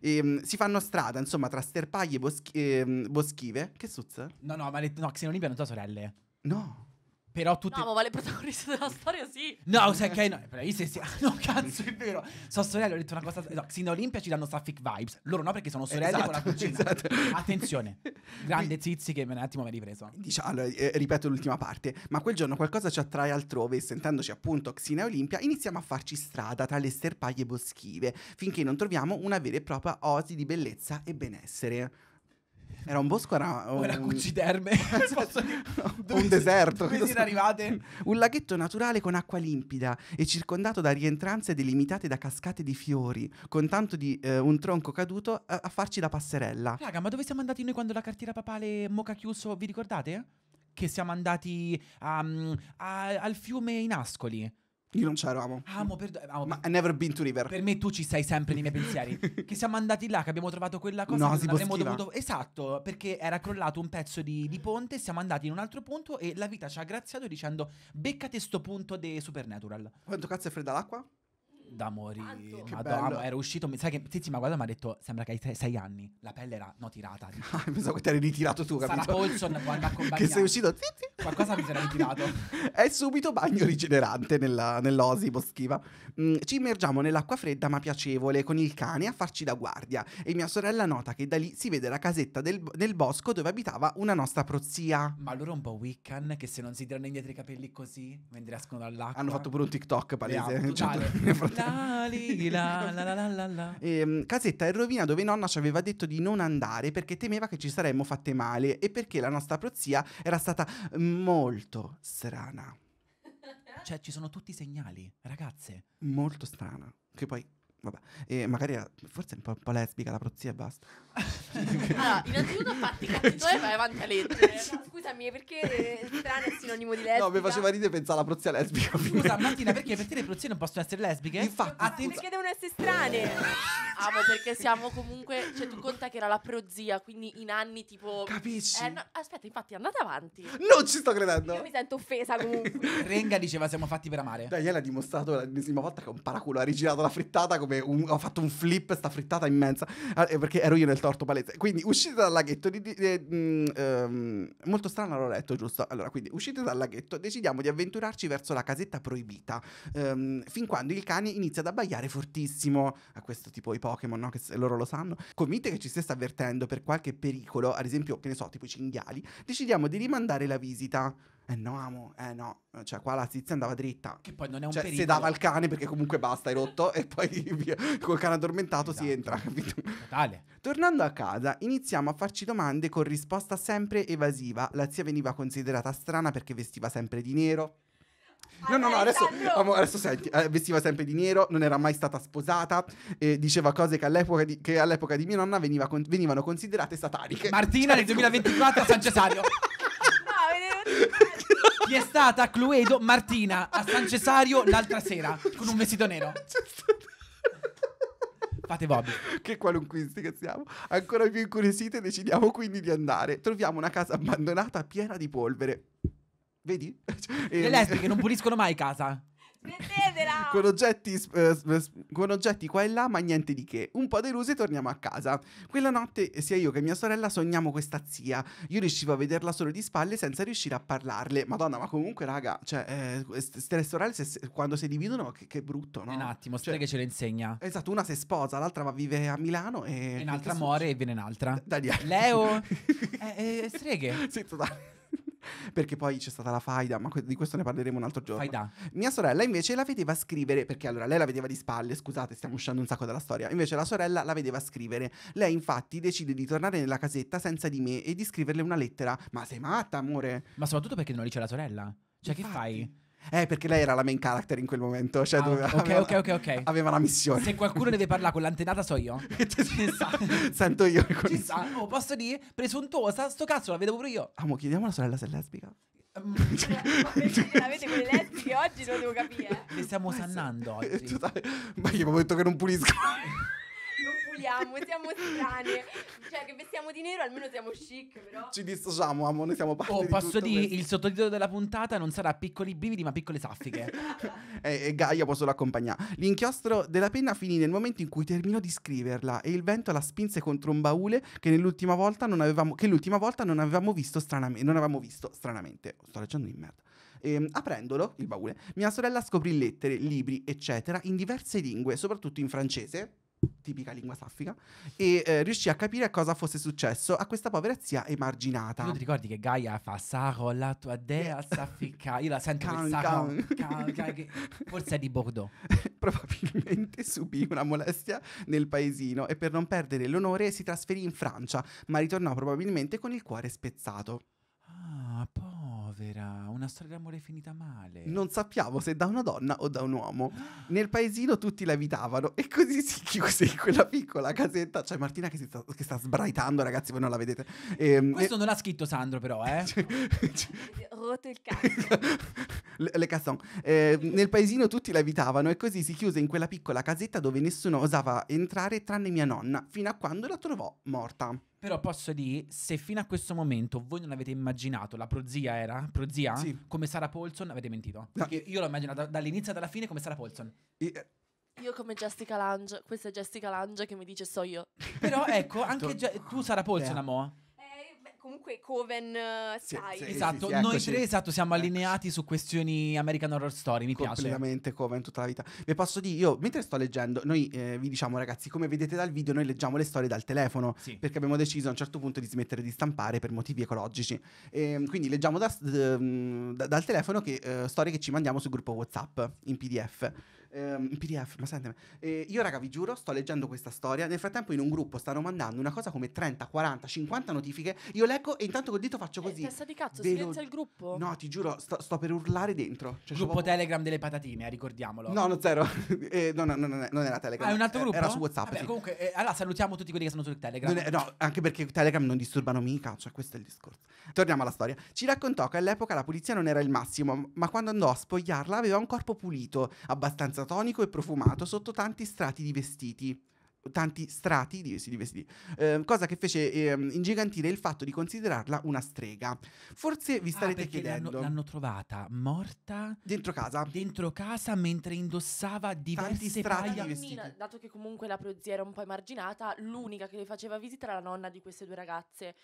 ehm, si fanno strada, insomma, tra sterpaie boschi- ehm, boschive. Che suzza? No, no, ma le, no, Xina e Olimpia non sono sorelle. No. Però tutti... No, ma vale il protagonista della storia, sì. No, sai che... No, se si... no, cazzo, è vero. So sorelle, ho detto una cosa... No, Xena Olimpia ci danno Sapphic Vibes. Loro no, perché sono sorelle esatto, con la esatto, cucina. Esatto. Attenzione. Grande tizi che un attimo mi ha ripreso. Diciamo, allora, eh, ripeto l'ultima parte. Ma quel giorno qualcosa ci attrae altrove e sentendoci appunto Xena Olimpia iniziamo a farci strada tra le sterpaglie boschive finché non troviamo una vera e propria osi di bellezza e benessere. Era un bosco, era un... Era cuciderme. un deserto. Dove siete arrivate? Un laghetto naturale con acqua limpida e circondato da rientranze delimitate da cascate di fiori, con tanto di eh, un tronco caduto a, a farci da passerella. Raga, ma dove siamo andati noi quando la cartiera papale moca chiuso, vi ricordate? Che siamo andati um, a, al fiume in Ascoli io non c'eravamo. amo. Amo, perdo- eh, amo. Ma I never been to river. Per me tu ci sei sempre nei miei pensieri. che siamo andati là, che abbiamo trovato quella cosa. No, che non avremmo schiva. dovuto. Esatto, perché era crollato un pezzo di, di, ponte. Siamo andati in un altro punto e la vita ci ha graziato dicendo: Beccate sto punto di Supernatural. Quanto cazzo è fredda l'acqua? da morire. Madonna, era uscito. sai che Tizi mi ha guardato e mi ha detto: Sembra che hai tre, sei anni. La pelle era no tirata. Ah, pensavo che ti eri ritirato tu, capito? Sarah Paulson quando ha Che sei uscito. Tizi. Qualcosa mi sarà ritirato. È subito bagno rigenerante nella, nell'osimo schiva. Mm, ci immergiamo nell'acqua fredda ma piacevole con il cane a farci da guardia. E mia sorella nota che da lì si vede la casetta del, nel bosco dove abitava una nostra prozia. Ma loro un po' Wiccan che se non si tirano indietro i capelli così, mentre escono dall'acqua. Hanno fatto pure un TikTok palese. Leamo, cioè, nel Natali. La, la, la, la, la. E, ehm, casetta in rovina dove nonna ci aveva detto di non andare perché temeva che ci saremmo fatte male e perché la nostra prozia era stata molto strana. Cioè, ci sono tutti i segnali, ragazze. Molto strana. Che poi Vabbè, e magari forse è un po', un po lesbica la prozia e basta. allora, innanzitutto fatti cazzi tuoi vai avanti a leggere. No, scusami, perché eh, strano è sinonimo di lesbica? No, mi faceva ridere pensare alla prozia lesbica. Scusa, Martina, perché per te le prozie non possono essere lesbiche? Infatti, Attenz- ah, perché devono essere strane? ah, ma perché siamo comunque, cioè tu conta che era la prozia, quindi in anni tipo Capisci? Eh, no, aspetta, infatti andate avanti. Non ci sto credendo. Io mi sento offesa comunque. Renga diceva siamo fatti per amare. Dai, l'ha dimostrato l'ennesima volta che un paraculo ha rigirato la frittata come sarebbe un, ho fatto un flip, sta frittata immensa, ah, eh, perché ero io nel torto palese. Quindi uscite dal laghetto, di, di, di, mh, mm, ehm, molto strano l'ho letto, giusto? Allora, quindi uscite dal laghetto, decidiamo di avventurarci verso la casetta proibita, ehm, fin quando il cane inizia ad abbaiare fortissimo, a questo tipo i Pokémon, no? Che loro lo sanno, convinte che ci stessa avvertendo per qualche pericolo, ad esempio, che ne so, tipo i cinghiali, decidiamo di rimandare la visita eh no amo, eh no, cioè qua la tizia andava dritta. Che poi non è un cioè, pericolo. se dava al cane perché comunque basta, hai rotto e poi via, col cane addormentato esatto. si entra, capito? Totale. Tornando a casa, iniziamo a farci domande con risposta sempre evasiva. La zia veniva considerata strana perché vestiva sempre di nero. No, no, no, adesso, adesso senti, eh, vestiva sempre di nero, non era mai stata sposata, eh, diceva cose che all'epoca di, che all'epoca di mia nonna veniva con, venivano considerate sataniche. Martina nel 2024 a San Cesario. no, ah, gli è stata a Cluedo Martina a San Cesario l'altra sera con un vestito nero. Fate Bob. Che qualunquisti che siamo. Ancora più incuriosite decidiamo quindi di andare. Troviamo una casa abbandonata piena di polvere. Vedi? Le lesbiche non puliscono mai casa. Vedetela! con, oggetti, eh, con oggetti qua e là, ma niente di che. Un po' delusi torniamo a casa. Quella notte sia io che mia sorella sogniamo questa zia. Io riuscivo a vederla solo di spalle senza riuscire a parlarle. Madonna, ma comunque, raga, cioè, eh, st- sorelle quando si dividono, che, che brutto, no? Un attimo, cioè, che ce le insegna. Esatto, una si sposa, l'altra va a vivere a Milano e... un'altra muore e viene un'altra. Da, Leo! eh, eh, streghe. Sì, totale perché poi c'è stata la faida, ma di questo ne parleremo un altro giorno. Faida. Mia sorella invece la vedeva scrivere, perché allora lei la vedeva di spalle, scusate, stiamo uscendo un sacco dalla storia. Invece la sorella la vedeva scrivere. Lei infatti decide di tornare nella casetta senza di me e di scriverle una lettera. Ma sei matta, amore? Ma soprattutto perché non lì c'è la sorella. Cioè, infatti. che fai? Eh, perché lei era la main character in quel momento. Cioè, ah, dove okay, aveva, ok, ok, ok. Aveva la missione. Se qualcuno deve parlare con l'antenata, so io. sa. Sento io. Con Ci sta, oh, posso dire? Presuntuosa, sto cazzo, la vedo pure io. Amo, ah, chiediamo alla sorella se è lesbica. Ehm, cioè, ma perché l'avete con le lesbiche oggi? Non devo capire. Le stiamo sannando oggi. Ma io ho detto che non pulisco abbiamo, siamo strane. Cioè, che vestiamo di nero almeno siamo chic, però. Ci dissociamo, amore, noi siamo parte oh, di posso dire, questo. il sottotitolo della puntata non sarà piccoli brividi, ma piccole saffiche. e, eh, e Gaia può solo accompagnare. L'inchiostro della penna finì nel momento in cui terminò di scriverla e il vento la spinse contro un baule che nell'ultima volta non avevamo, che l'ultima volta non avevamo visto stranamente, non avevamo visto stranamente. Sto leggendo di merda. E, ehm, aprendolo, il baule, mia sorella scoprì lettere, libri, eccetera, in diverse lingue, soprattutto in francese, tipica lingua saffica, e eh, riuscì a capire cosa fosse successo a questa povera zia emarginata. Tu ti ricordi che Gaia fa Saro, la tua dea saffica? Io la sento can, can. Can, forse è di Bordeaux. Probabilmente subì una molestia nel paesino e per non perdere l'onore si trasferì in Francia, ma ritornò probabilmente con il cuore spezzato. Ah, poi Povera, una storia d'amore finita male. Non sappiamo se da una donna o da un uomo. Nel paesino tutti la evitavano e così si chiuse in quella piccola casetta. Cioè Martina che, sta, che sta sbraitando, ragazzi, voi non la vedete. E, ehm, Questo e... non l'ha scritto Sandro però, eh? Cioè, cioè rotto il cazzo. le, le casson. Eh, nel paesino tutti la evitavano e così si chiuse in quella piccola casetta dove nessuno osava entrare tranne mia nonna, fino a quando la trovò morta. Però posso dire, se fino a questo momento voi non avete immaginato la prozia era, prozia, sì. come Sara Paulson, avete mentito. Perché no. io l'ho immaginata dall'inizio alla fine come Sara Paulson. E- eh. io come Jessica Lange, questa è Jessica Lange che mi dice so io. Però ecco, anche tu, Ge- tu Sara Paulson, yeah. amore comunque Coven eh, Sky. Sì, sì, esatto, sì, noi tre esatto, siamo allineati su questioni American Horror Story, mi piace. Completamente Coven tutta la vita. Vi posso dire, io mentre sto leggendo, noi eh, vi diciamo ragazzi, come vedete dal video, noi leggiamo le storie dal telefono, sì. perché abbiamo deciso a un certo punto di smettere di stampare per motivi ecologici. E, ehm, quindi leggiamo da, mm, da, dal telefono che, eh, storie che ci mandiamo sul gruppo WhatsApp in PDF ehm, PDF, ma senti, eh, io raga vi giuro, sto leggendo questa storia, nel frattempo in un gruppo stanno mandando una cosa come 30, 40, 50 notifiche, io leggo e intanto col dito faccio eh, così. Eh, testa di cazzo, Velo... silenzia il gruppo. No, ti giuro, sto, sto per urlare dentro. Cioè, gruppo proprio... Telegram delle patatine, eh, ricordiamolo. No, no, zero. eh, no, no, no, no, non era Telegram. Ah, è un altro gruppo? Era su WhatsApp, Vabbè, sì. comunque, eh, allora salutiamo tutti quelli che sono su Telegram. È, no, anche perché Telegram non disturbano mica, cioè questo è il discorso. Torniamo alla storia. Ci raccontò che all'epoca la pulizia non era il massimo, ma quando andò a spogliarla aveva un corpo pulito, abbastanza senza tonico e profumato sotto tanti strati di vestiti tanti strati di, sì, di vestiti, eh, cosa che fece eh, ingigantire il fatto di considerarla una strega. Forse vi ah, starete ah, chiedendo... L'hanno, l'hanno, trovata morta dentro casa. Dentro casa mentre indossava diversi strati paia. di vestiti. Dato che comunque la prozia era un po' emarginata, l'unica che le faceva visita era la nonna di queste due ragazze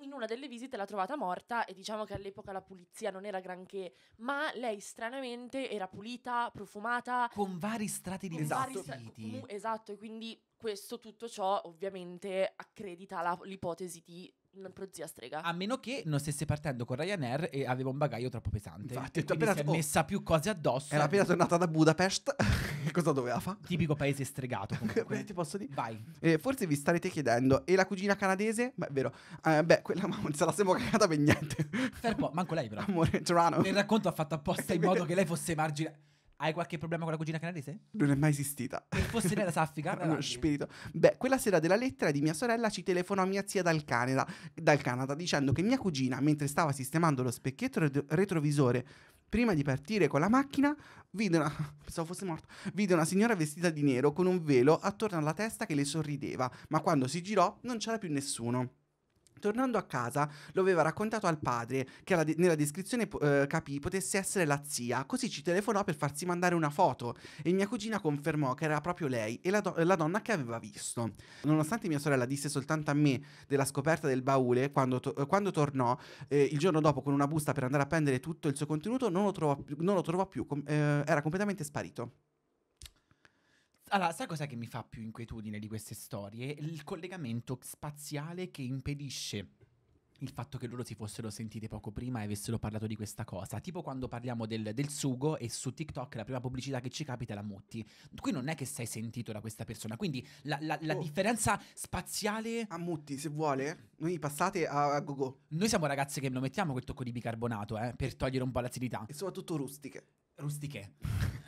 in una delle visite l'ha trovata morta e diciamo che all'epoca la pulizia non era granché, ma lei stranamente era pulita, profumata. Con vari strati di esatto. vestiti. esatto, e quindi questo tutto ciò ovviamente accredita la, l'ipotesi di non prozia strega. A meno che non stesse partendo con Ryanair e aveva un bagaglio troppo pesante. Infatti, e quindi appena... si è oh. messa oh, più cose addosso. Era appena tornata da Budapest. Cosa doveva fare? Tipico paese stregato. Comunque. ti posso dire? Vai. Eh, forse vi starete chiedendo, e la cugina canadese? Beh, è vero. Eh, beh, quella mamma non se la siamo cagata per niente. Ferpo, manco lei però. Amore, Toronto. Il racconto ha fatto apposta in modo che lei fosse marginale. Hai qualche problema con la cugina canadese? Non è mai esistita. E fosse nella saffica? Uno spirito. Beh, quella sera della lettera di mia sorella ci telefonò mia zia dal Canada, dal Canada dicendo che mia cugina, mentre stava sistemando lo specchietto retro- retrovisore prima di partire con la macchina, vide una, pensavo fosse morto, vide una signora vestita di nero con un velo attorno alla testa che le sorrideva, ma quando si girò non c'era più nessuno tornando a casa lo aveva raccontato al padre, che di- nella descrizione eh, capì potesse essere la zia, così ci telefonò per farsi mandare una foto e mia cugina confermò che era proprio lei e la, do- la donna che aveva visto. Nonostante mia sorella disse soltanto a me della scoperta del baule, quando, to- eh, quando tornò eh, il giorno dopo con una busta per andare a prendere tutto il suo contenuto, non lo trovò, non lo trovò più, com- eh, era completamente sparito. Allora, sai cosa che mi fa più inquietudine di queste storie? Il collegamento spaziale che impedisce il fatto che loro si fossero sentite poco prima e avessero parlato di questa cosa. Tipo quando parliamo del, del, sugo e su TikTok la prima pubblicità che ci capita è la Mutti. Qui non è che sei sentito da questa persona, quindi la, la, la oh. differenza spaziale... A Mutti, se vuole, noi passate a, a Gogo. Noi siamo ragazze che non mettiamo quel tocco di bicarbonato, eh, per togliere un po' l'acidità. E soprattutto rustiche rustiche.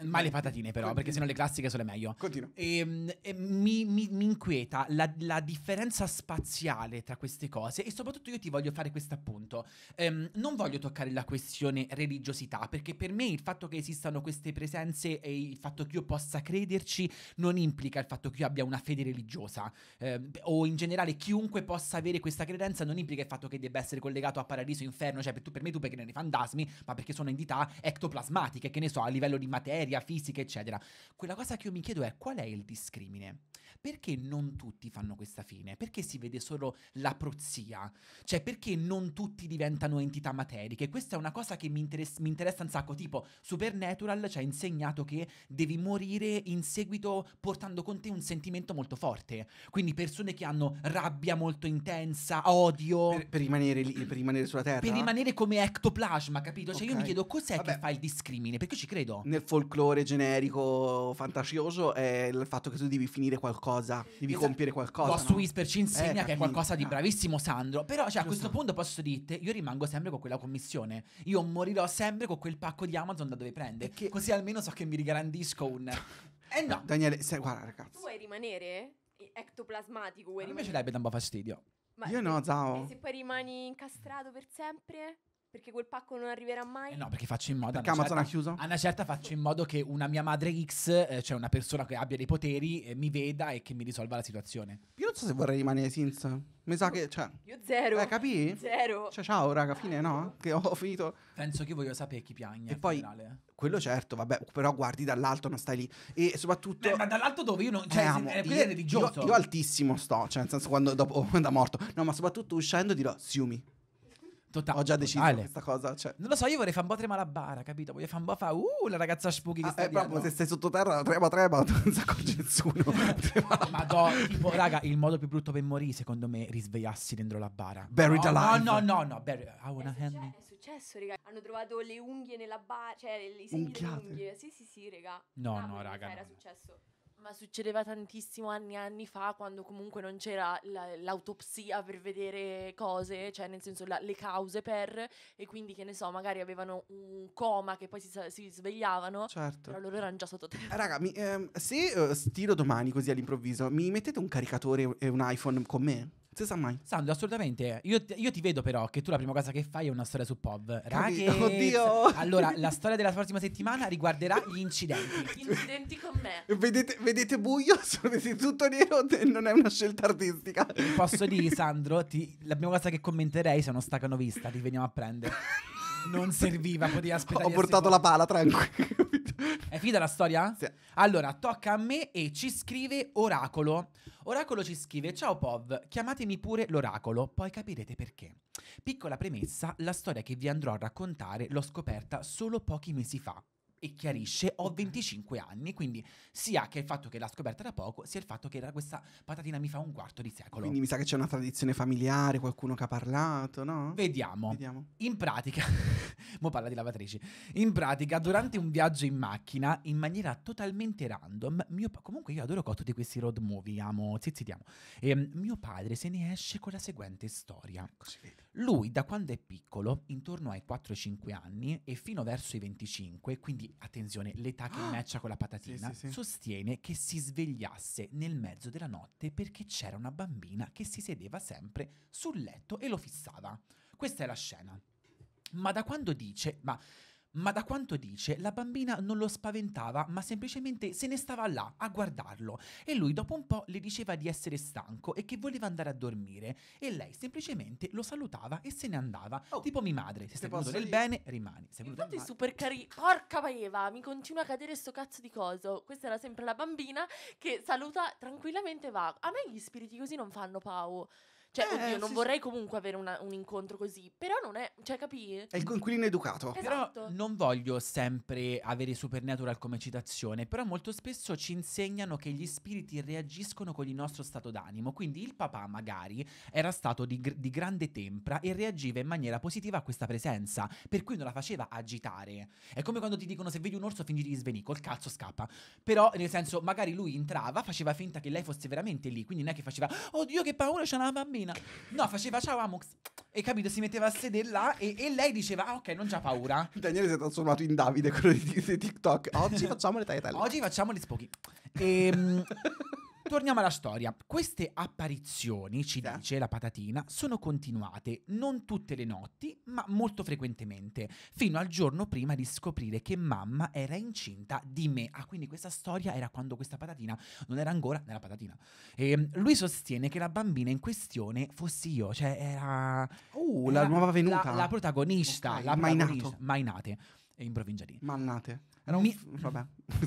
Ma le patatine però, Continua. perché no le classiche sono le meglio. Continua. E, ehm, e mi, mi, mi, inquieta la, la, differenza spaziale tra queste cose e soprattutto io ti voglio fare questo appunto. Ehm, non voglio toccare la questione religiosità, perché per me il fatto che esistano queste presenze e il fatto che io possa crederci non implica il fatto che io abbia una fede religiosa. Ehm, o in generale chiunque possa avere questa credenza non implica il fatto che debba essere collegato a paradiso, inferno, cioè per, tu, per me tu perché non nei fantasmi, ma perché sono entità ectoplasmatiche che ne so, a livello di materia, fisica, eccetera. Quella cosa che io mi chiedo è qual è il discrimine? perché non tutti fanno questa fine? Perché si vede solo la prozia? Cioè, perché non tutti diventano entità materiche? Questa è una cosa che mi, interess- mi interessa un sacco. Tipo, Supernatural ci ha insegnato che devi morire in seguito portando con te un sentimento molto forte. Quindi persone che hanno rabbia molto intensa, odio. Per, per rimanere lì, per rimanere sulla Terra. Per rimanere come ectoplasma, capito? Cioè, okay. io mi chiedo cos'è Vabbè. che fa il discrimine? Perché io ci credo. Nel folklore generico fantasioso è il fatto che tu devi finire qualcosa qualcosa, devi esatto. compiere qualcosa. Ghost no? Whisper ci eh, insegna eh, che è qualcosa di ah. bravissimo Sandro, però cioè, a questo punto posso dirti, io rimango sempre con quella commissione, io morirò sempre con quel pacco di Amazon da dove prende, Perché... così almeno so che mi rigarandisco un... Eh no. Daniele, se, guarda ragazzi. Tu vuoi rimanere ectoplasmatico? Vuoi rimanere? Invece dai, dà un po' fastidio. Ma io no, ciao. E se poi rimani incastrato per sempre? perché quel pacco non arriverà mai. Eh no, perché faccio in modo. Perché Amazon certa, ha chiuso? A una certa faccio in modo che una mia madre X, eh, cioè una persona che abbia dei poteri, eh, mi veda e che mi risolva la situazione. Io non so se vorrei rimanere senza. Mi sa che. Cioè, io zero. Eh, capì? Zero. Cioè, ciao, raga, fine, no? Che ho finito. Penso che io voglio sapere chi piagna. E poi. Finale. Eh. Quello certo, vabbè, però guardi dall'alto, non stai lì. E soprattutto. Beh, ma dall'alto dove io non. Eh, cioè, eh, amo, è religioso. Io, io altissimo sto, cioè, nel senso, quando dopo. Quando è morto. No, ma soprattutto uscendo dirò, Siumi. Totale. Ho già deciso totale. questa cosa. Cioè. Non lo so, io vorrei fare un po' trema la bara, capito? Voglio fare un po' fa, uh, la ragazza spooky che ah, sta eh, proprio, se stai sottoterra, trema, trema, non si accorge nessuno. Ma do, tipo, raga, il modo più brutto per morire, secondo me, è risvegliarsi dentro la bara. Buried no, alive. No, no, no, no, buried, I wanna è, succe- è successo, raga. Hanno trovato le unghie nella bara, cioè, i segni unghie. Sì, sì, sì, raga. No, ah, cioè, no, no raga. Era no. successo ma succedeva tantissimo anni e anni fa quando comunque non c'era la- l'autopsia per vedere cose, cioè nel senso la- le cause per, e quindi che ne so, magari avevano un coma che poi si, si svegliavano, Certo. però loro erano già sottoterra. Eh, raga, mi- ehm, se eh, stiro domani così all'improvviso, mi mettete un caricatore e un iPhone con me? si sa mai. Sandro, assolutamente. Io, io, ti vedo però che tu la prima cosa che fai è una storia su POV. Ragazzi, oddio. Allora, la storia della prossima settimana riguarderà gli incidenti. Gli incidenti con me. Vedete, vedete buio? Sono di tutto nero. Non è una scelta artistica. Posso dire, Sandro, ti, la prima cosa che commenterei se non stacano vista, ti veniamo a prendere. non serviva, potevi aspettare. Ho portato la pala, tranquillo. È finita la storia? Sì. Allora, tocca a me e ci scrive Oracolo. Oracolo ci scrive: Ciao Pov, chiamatemi pure l'Oracolo, poi capirete perché. Piccola premessa: la storia che vi andrò a raccontare l'ho scoperta solo pochi mesi fa e chiarisce ho 25 anni, quindi sia che il fatto che l'ha scoperta da poco, sia il fatto che era questa patatina mi fa un quarto di secolo. Quindi mi sa che c'è una tradizione familiare, qualcuno che ha parlato, no? Vediamo. Vediamo. In pratica, mo parla di lavatrici. In pratica, durante un viaggio in macchina, in maniera totalmente random, mio pa- comunque io adoro cotto di questi road movie, amo, zizzitiamo. E, ehm, mio padre se ne esce con la seguente storia. Così vedi. Lui da quando è piccolo, intorno ai 4-5 anni e fino verso i 25, quindi attenzione, l'età che ah! matcha con la patatina, sì, sì, sì. sostiene che si svegliasse nel mezzo della notte perché c'era una bambina che si sedeva sempre sul letto e lo fissava. Questa è la scena. Ma da quando dice, ma ma da quanto dice, la bambina non lo spaventava, ma semplicemente se ne stava là a guardarlo e lui dopo un po' le diceva di essere stanco e che voleva andare a dormire e lei semplicemente lo salutava e se ne andava. Oh, tipo mia madre, se sei venuto del bene rimani. Sei venuto Infatti super cari. Porca paieva, mi continua a cadere sto cazzo di coso. Questa era sempre la bambina che saluta tranquillamente e va. A me gli spiriti così non fanno pau. Cioè, eh, oddio, eh, non sì, vorrei comunque avere una, un incontro così. Però non è. Cioè, capire. È il coinquilino educato. Esatto. Però non voglio sempre avere Supernatural come citazione. Però molto spesso ci insegnano che gli spiriti reagiscono con il nostro stato d'animo. Quindi il papà, magari, era stato di, gr- di grande tempra e reagiva in maniera positiva a questa presenza. Per cui non la faceva agitare. È come quando ti dicono se vedi un orso fingi di svenire. Col cazzo scappa. Però, nel senso, magari lui entrava, faceva finta che lei fosse veramente lì. Quindi non è che faceva, oddio, che paura, c'è una bambina bambina. No, faceva ciao Amux. E capito, si metteva a sedere là e, e lei diceva, ah ok, non c'ha paura. Daniele si è trasformato in Davide, quello di, di TikTok. Oggi facciamo le tagliatelle. Oggi facciamo gli spooky. E, ehm, Torniamo alla storia. Queste apparizioni, ci sì. dice la patatina, sono continuate non tutte le notti, ma molto frequentemente, fino al giorno prima di scoprire che mamma era incinta di me. Ah, quindi questa storia era quando questa patatina non era ancora nella patatina. E ehm, lui sostiene che la bambina in questione fossi io, cioè era... Uh, era la nuova venuta. La, la protagonista, okay. la protagonista. Mainate. E in provincia di... Mannate. Era un mi... F- vabbè.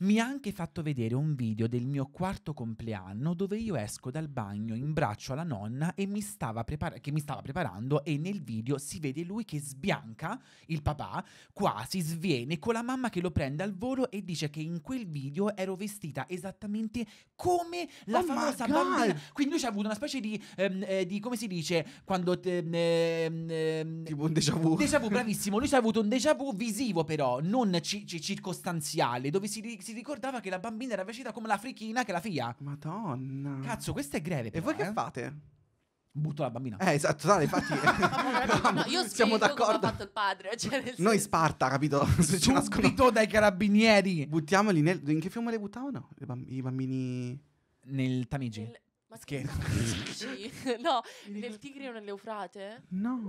mi ha anche fatto vedere un video del mio quarto compleanno dove io esco dal bagno in braccio alla nonna e mi stava prepar- che mi stava preparando e nel video si vede lui che sbianca il papà, quasi sviene con la mamma che lo prende al volo e dice che in quel video ero vestita esattamente come la oh famosa bambina. Quindi lui c'ha avuto una specie di, ehm, eh, di come si dice, quando... Te, ehm, ehm, ehm, tipo un déjà vu. Déjà vu, bravissimo. Lui c'ha avuto un déjà vu visivo però non ci- ci- circostanziale, dove si, si ricordava che la bambina era vestita come la frichina che la figlia. Madonna. Cazzo, questa è greve. E voi che eh. fate? Butto la bambina. Eh, esatto, dai, infatti. no, io spiego siamo d'accordo. fatto il padre. Cioè Noi Sparta, capito? Se ci Subito dai carabinieri. Buttiamoli nel. In che fiume le buttavano? Le bam- I bambini. Nel Tamigi. nel- ma che Scherzo. no, nel Tigre o nell'Eufrate? No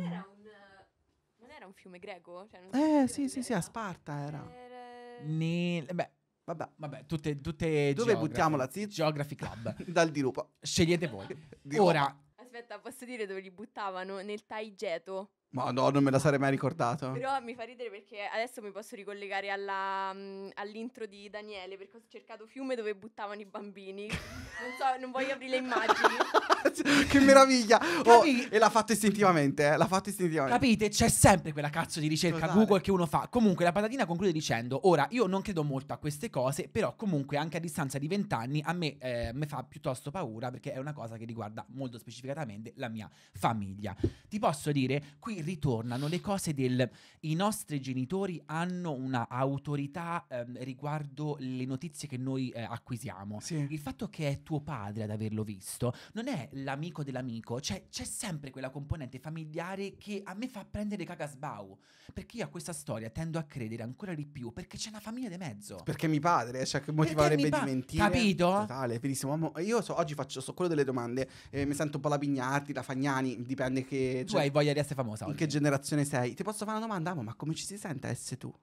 era un fiume greco? Cioè, eh, sì, sì, sì, a Sparta era. era... Nel... Beh, Vabbè, Vabbè, tutte, tutte Dove geografi, buttiamo la zit? Geography Club. Dal dirupo. Scegliete voi. Ora... Aspetta, posso dire dove li buttavano? Nel Taigeto. Ma no, non me la sarei mai ricordata. Però mi fa ridere perché adesso mi posso ricollegare alla, mh, mm, all'intro di Daniele perché ho cercato fiume dove buttavano i bambini. non so, non voglio aprire le immagini. che meraviglia! Oh, e l'ha fatto istintivamente, eh, l'ha fatto istintivamente. Capite? C'è sempre quella cazzo di ricerca Totale. Google che uno fa. Comunque la patatina conclude dicendo, ora io non credo molto a queste cose, però comunque anche a distanza di vent'anni a me eh, mi fa piuttosto paura perché è una cosa che riguarda molto specificatamente la mia famiglia. Ti posso dire, qui ritornano le cose del i nostri genitori hanno una autorità eh, riguardo le notizie che noi eh, acquisiamo. Sì. Il fatto che è tuo padre ad averlo visto non è l'amico dell'amico, cioè c'è sempre quella componente familiare che a me fa prendere cagasbau, perché io a questa storia tendo a credere ancora di più perché c'è una famiglia di mezzo. Perché mi padre, cioè che motiverebbe pa- di mentire. Capito? Totale, benissimo. Io so, oggi faccio so quello delle domande, eh, mi sento un po' la Pignardi, la Fagnani, dipende che... Cioè... Tu hai voglia di essere famosa oggi che generazione sei. Ti posso fare una domanda, Amo, ma come ci si sente a essere tu?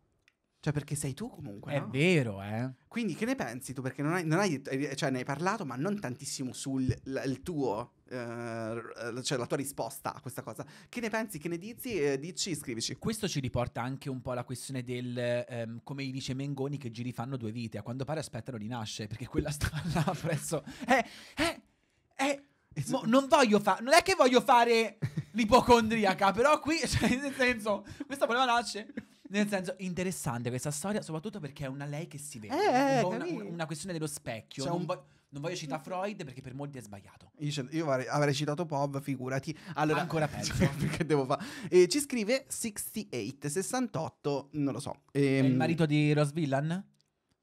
Cioè, perché sei tu comunque. È no? vero, eh. Quindi che ne pensi tu? Perché non hai, non hai, eh, cioè, ne hai parlato, ma non tantissimo sul l- il tuo, eh, cioè la tua risposta a questa cosa. Che ne pensi? Che ne dici? Eh, dici, scrivici. Questo ci riporta anche un po' alla questione del, ehm, come dice Mengoni, che giri fanno due vite. A quando pare aspettano di nascere, perché quella sta là presso... Eh, eh! Mo, non voglio fare. Non è che voglio fare l'ipocondriaca, però qui, cioè, nel senso, questa voleva nasce. Nel senso, interessante questa storia, soprattutto perché è una lei che si vede. Eh, un eh, una, una, questione dello specchio. Cioè, non, vo- non, voglio citare Freud perché per molti è sbagliato. Io, io avrei, avrei, citato Pop, figurati. Allora, Ancora peggio. Cioè, perché devo fare? Eh, ci scrive 68, 68, non lo so. Ehm... È il ehm, marito di Rose Villan?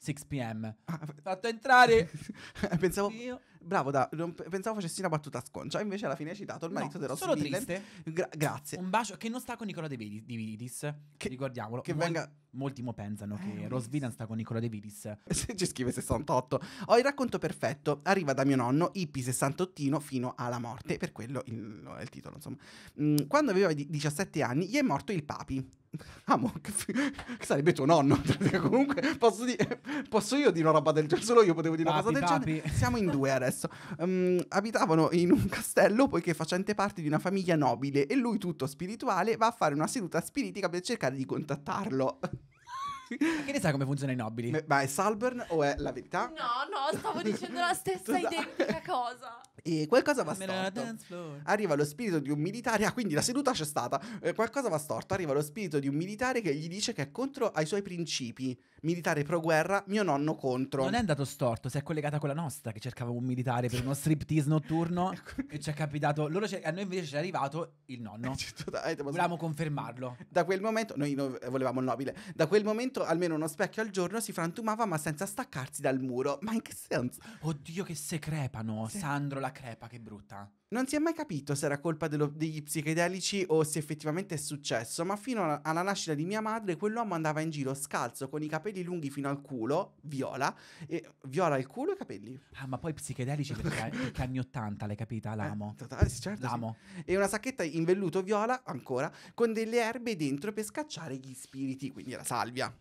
6 pm. Ah, fatto entrare. Pensavo. Io bravo, da, non, pensavo facessi una battuta sconcia, invece alla fine hai citato il marito no, della Solo Miller. triste. Gra- grazie. Un bacio che non sta con Nicola De Vidis, De Vidis che, ricordiamolo. Che Mol- venga... Molti mo pensano che eh, Rose Villain sta con Nicola De Vidis. Ci scrive 68. Ho il racconto perfetto. Arriva da mio nonno, hippie 68 fino alla morte. Per quello il, il titolo, insomma. Mm, quando aveva 17 anni, gli è morto il papi. Amo, ah, che, che, sarebbe tuo nonno. Comunque, posso, di- posso, io dire una roba del genere? Solo io potevo dire papi, una cosa del papi. genere. Siamo in due adesso adesso, um, abitavano in un castello poiché facente parte di una famiglia nobile e lui tutto spirituale va a fare una seduta spiritica per cercare di contattarlo. Che ne sa come funzionano i nobili? Ma è Salburn o è la verità? No, no, stavo dicendo la stessa identica cosa. E qualcosa va storto. Arriva lo spirito di un militare. Ah, quindi la seduta c'è stata. Eh, qualcosa va storto. Arriva lo spirito di un militare che gli dice che è contro ai suoi principi. Militare pro guerra, mio nonno contro. Non è andato storto, si è collegata con la nostra che cercava un militare per uno striptease notturno. Ecco. e ci è capitato. Loro cer- a noi invece ci è arrivato il nonno. Eh, volevamo confermarlo. Da quel momento, noi, noi volevamo il nobile. Da quel momento almeno uno specchio al giorno si frantumava, ma senza staccarsi dal muro. Ma in che senso? Oddio, che se crepano. Sì. Sandro, la la crepa, che brutta. Non si è mai capito se era colpa dello, degli psichedelici o se effettivamente è successo, ma fino alla, alla nascita di mia madre quell'uomo andava in giro scalzo con i capelli lunghi fino al culo, viola, e viola il culo e i capelli. Ah, ma poi psichedelici perché, perché anni 80, l'hai capita? L'amo. Eh, totale, eh, certo, L'amo. Sì. E una sacchetta in velluto viola, ancora, con delle erbe dentro per scacciare gli spiriti, quindi la salvia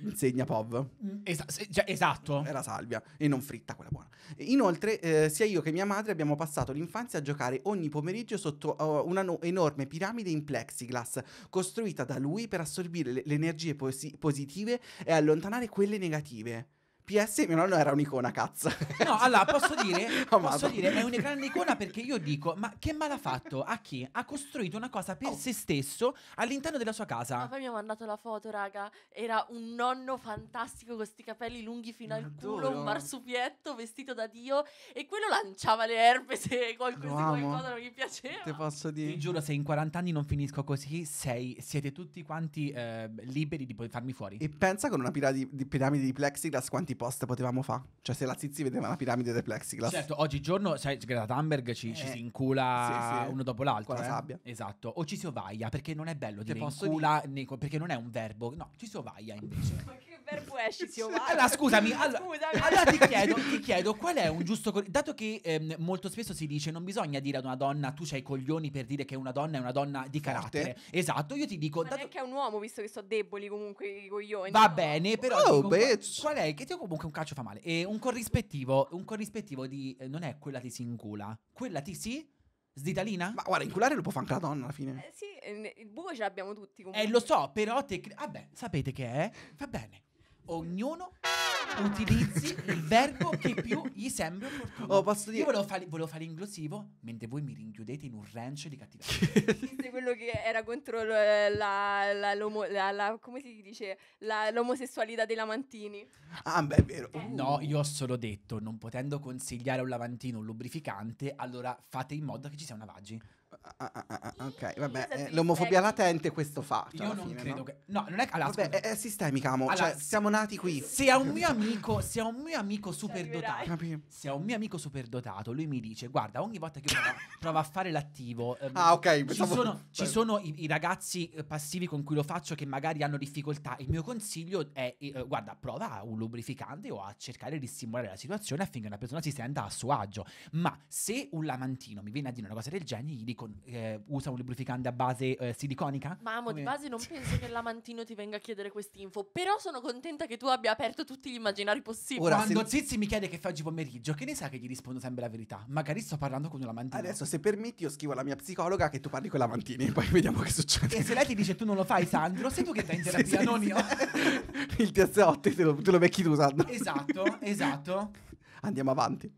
insegna POV. Mm. Esa- cioè, esatto. Era salvia e non fritta quella buona. Inoltre, eh, sia io che mia madre abbiamo passato l'infanzia a giocare ogni pomeriggio sotto uh, una no- enorme piramide in plexiglass, costruita da lui per assorbire le, le energie posi- positive e allontanare quelle negative. PS mio nonno era un'icona, cazzo. No, allora posso dire, oh, posso dire è una grande icona perché io dico, ma che male ha fatto? A chi? Ha costruito una cosa per oh. se stesso all'interno della sua casa. Ma poi mi ha mandato la foto, raga. Era un nonno fantastico con questi capelli lunghi fino ma al culo, un marsupietto vestito da Dio e quello lanciava le erbe se qualcosa, qualcosa non gli piaceva. Ti posso dire. Ti giuro, se in 40 anni non finisco così, sei, siete tutti quanti eh, liberi di farmi fuori. E pensa con una piramide di, di, di plexiglass quanti post potevamo fare? Cioè, se la Zizi vedeva la piramide del plexiglass. Certo, oggigiorno, sai, Greta Thunberg ci, eh. ci si incula sì, sì. uno dopo l'altro. Con la eh? sabbia. Esatto. O ci si ovaia, perché non è bello Te dire incula, dire? perché non è un verbo. No, ci si ovaia invece. Ma che per Puescio. Allora, scusami, allora, scusami. allora ti, chiedo, ti, chiedo, qual è un giusto. Co- dato che ehm, molto spesso si dice non bisogna dire ad una donna tu c'hai i coglioni per dire che una donna è una donna di carattere. Forte. Esatto, io ti dico. Ma dato... che è un uomo, visto che sono deboli comunque i coglioni. Va no? bene, oh, però. Oh, dico, Qual è? Che ti comunque un calcio fa male. E un corrispettivo, un corrispettivo di. Eh, non è quella ti si incula, quella ti si. Sditalina? Ma guarda, inculare lo può fare anche la donna alla fine. Eh, sì, eh, il buco ce l'abbiamo tutti eh, comunque. Eh, lo so, però te... Vabbè, sapete che è? Va bene ognuno utilizzi il verbo che più gli sembra opportuno. Oh, posso dire... Io volevo fare, volevo fare l'inglosivo, mentre voi mi rinchiudete in un ranch di cattiveria. quello che era contro la, la, la, la come si dice, l'omosessualità dei lamantini. Ah, beh, è vero. Eh. No, io ho solo detto, non potendo consigliare un lavantino un lubrificante, allora fate in modo che ci sia una vagina. Ah ah, ah, ah, ah, ok, vabbè, eh, l'omofobia latente questo fa. Cioè, Io non fine, credo no? che... No, non è... Allora, vabbè, è, è, sistemica, amo. Allora, cioè, siamo nati qui. Se ha un mio amico, se ha un mio amico superdotato... Se a un mio amico superdotato, lui mi dice, guarda, ogni volta che provo, provo a fare l'attivo... Ehm, ah, ok. Ci pensavo... sono, ci sono i, i, ragazzi eh, passivi con cui lo faccio che magari hanno difficoltà. Il mio consiglio è, eh, eh guarda, prova un lubrificante o a cercare di stimolare la situazione affinché una persona si senta a suo agio. Ma se un lamantino mi viene a dire una cosa del genere, gli dico eh, usa un lubrificante a base eh, siliconica. Mamma, di base non penso che l'amantino ti venga a chiedere quest'info, però sono contenta che tu abbia aperto tutti gli immaginari possibili. Ora, Quando se... Zizi mi chiede che fa oggi pomeriggio, che ne sa che gli rispondo sempre la verità? Magari sto parlando con un amantino. Adesso, se permetti, io scrivo alla mia psicologa che tu parli con l'amantino e poi vediamo che succede. E se lei ti dice tu non lo fai, Sandro, sei tu che stai in terapia, sì, sì, non io. Il TS8 te lo becchi tu, Sandro. Esatto, esatto. Andiamo avanti.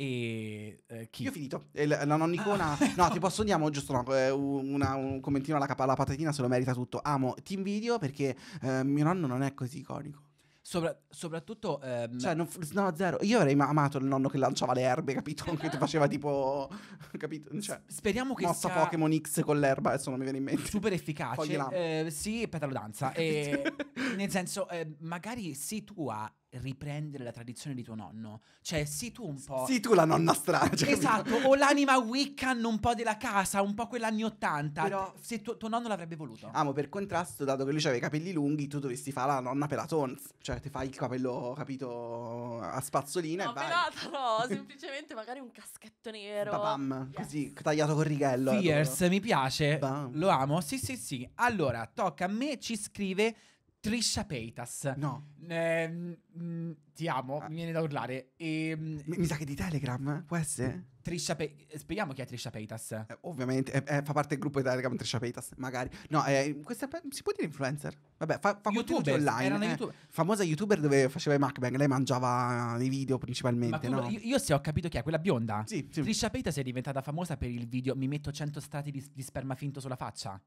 E eh, chi? Io ho finito. la, la nonnicona. Ah. No, ti posso dire, giusto no, eh, una, un commentino alla, alla patatina se lo merita tutto. Amo Team Video perché eh, mio nonno non è così iconico. Sopra, soprattutto. Ehm... Cioè, non, no, zero. Io avrei amato il nonno che lanciava le erbe, capito? Che ti faceva tipo. Capito? Cioè, Speriamo che mossa sia. Mossa Pokémon X con l'erba, adesso non mi viene in mente. Super efficace. Eh, sì, petalo danza. E, nel senso, eh, magari sì, tu riprendere la tradizione di tuo nonno. Cioè, sii tu un po'. Sii tu la nonna strana. Cioè, esatto, o l'anima Wiccan un po' della casa, un po' quegli anni Però se tu, tuo nonno l'avrebbe voluto. Amo, per contrasto, dato che lui aveva i capelli lunghi, tu dovresti fare la nonna pelatons. Cioè, ti fai il capello, capito, a spazzolina no, e vai. Pelata, no, semplicemente magari un caschetto nero. Babam, yes. così, tagliato con righello. Eh, Fierce, mi piace. Bam. Lo amo. Sì, sì, sì. Allora, tocca a me, ci scrive Trisha Peitas. No. Eh, mh, mm, ti amo, ah. mi viene da urlare. E, ehm, mh, mi, mi, sa che di Telegram, può essere? Trisha Peitas. Eh, Spieghiamo chi è Trisha Peitas. Eh, ovviamente, eh, fa parte del gruppo di Telegram Trisha Peitas, magari. No, eh, questa, si può dire influencer? Vabbè, fa, fa YouTuber, online. Eh. YouTube. famosa YouTuber dove faceva i MacBang, lei mangiava i video principalmente, no? Io, io se ho capito chi è, quella bionda. Sì, sì. Trisha Peitas è diventata famosa per il video Mi metto 100 strati di, di sperma finto sulla faccia.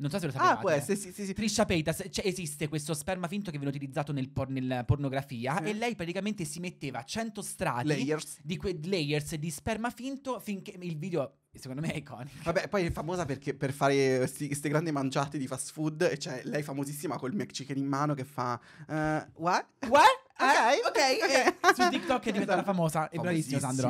Non so se lo ah, sapevate. Ah, può essere, sì, sì, sì. Trisha Paytas, cioè, esiste questo sperma finto che viene utilizzato nel por- nella pornografia mm. e lei praticamente si metteva 100 strati layers. di que- layers di sperma finto finché il video secondo me è iconica. Vabbè, poi è famosa perché per fare queste grandi mangiate di fast food, cioè lei è famosissima col McChicken in mano che fa uh, what? What? Ok, eh, ok, okay. okay. su TikTok è diventata famosa, è bravissima, Sandro.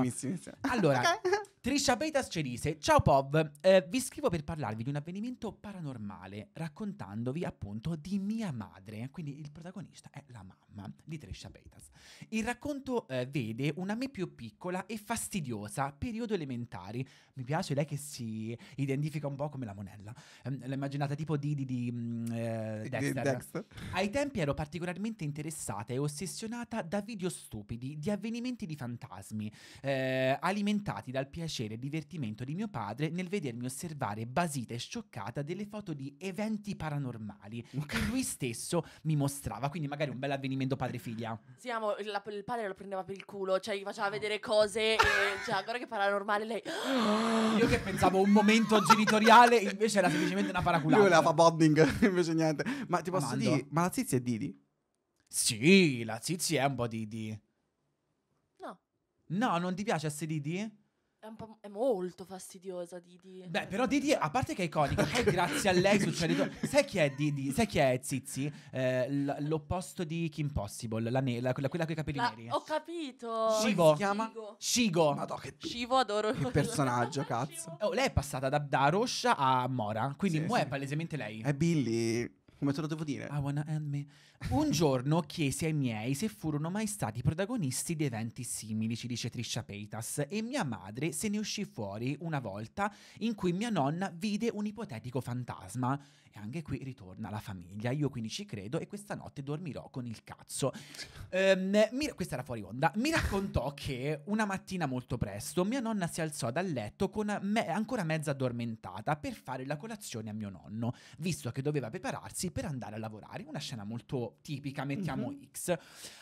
Allora, okay. Trisha Peitas ci dice: Ciao Pov, eh, vi scrivo per parlarvi di un avvenimento paranormale, raccontandovi appunto di mia madre. Quindi il protagonista è la mamma di Trisha Peitas. Il racconto eh, vede una me più piccola e fastidiosa, periodo elementari. Mi piace lei che si identifica un po' come la monella. Eh, l'ho immaginata tipo di, di, di mm, eh, Dexter. Dexter. Ai tempi ero particolarmente interessata e ossessionata da video stupidi, di avvenimenti di fantasmi, eh, alimentati dal piacere piacere e divertimento di mio padre nel vedermi osservare basita e scioccata delle foto di eventi paranormali okay. che lui stesso mi mostrava. Quindi magari un bel avvenimento padre-figlia. Siamo, il, il padre lo prendeva per il culo, cioè gli faceva ah. vedere cose e cioè, guarda che paranormale lei. Io che pensavo un momento genitoriale, invece era semplicemente una paraculata. Lui la fa bonding, invece niente. Ma ti posso dire, ma la zizia è Didi? Sì, la zizia è un po' Didi. No. No, non ti piace essere Didi? È, è, molto fastidiosa Didi. Beh, però Didi, a parte che è iconica, poi eh, grazie a lei succede... Sai chi è Didi? Sai chi è Zizi? Eh, l- l'opposto di Kim Possible, la ne- la- quella, con i capelli la- neri. Ho capito. Shigo. Si chiama? Shigo. Madonna, che... Shivo adoro. Che personaggio, cazzo. Oh, lei è passata da, da Roscia a Mora, quindi sì, sì. è palesemente lei. È Billy come te lo devo dire? I wanna end me. Un giorno chiesi ai miei se furono mai stati protagonisti di eventi simili, ci dice Trisha Peitas, e mia madre se ne uscì fuori una volta in cui mia nonna vide un ipotetico fantasma. E anche qui ritorna la famiglia. Io quindi ci credo e questa notte dormirò con il cazzo. Um, mi, questa era fuori onda. Mi raccontò che una mattina molto presto mia nonna si alzò dal letto con me, ancora mezza addormentata per fare la colazione a mio nonno, visto che doveva prepararsi per andare a lavorare. Una scena molto tipica, mettiamo mm-hmm. X.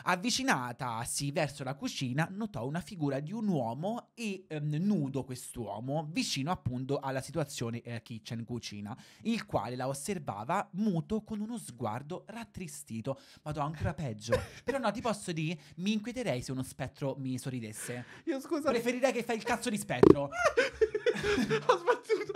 Avvicinatasi verso la cucina, notò una figura di un uomo e um, nudo quest'uomo, vicino appunto alla situazione eh, kitchen cucina, il quale la osservava muto con uno sguardo rattristito. Ma do ancora peggio. Però no, ti posso dire, mi inquieterei se uno spettro mi sorridesse. Io scusa. Preferirei che fai il cazzo di spettro. Ho sbattuto.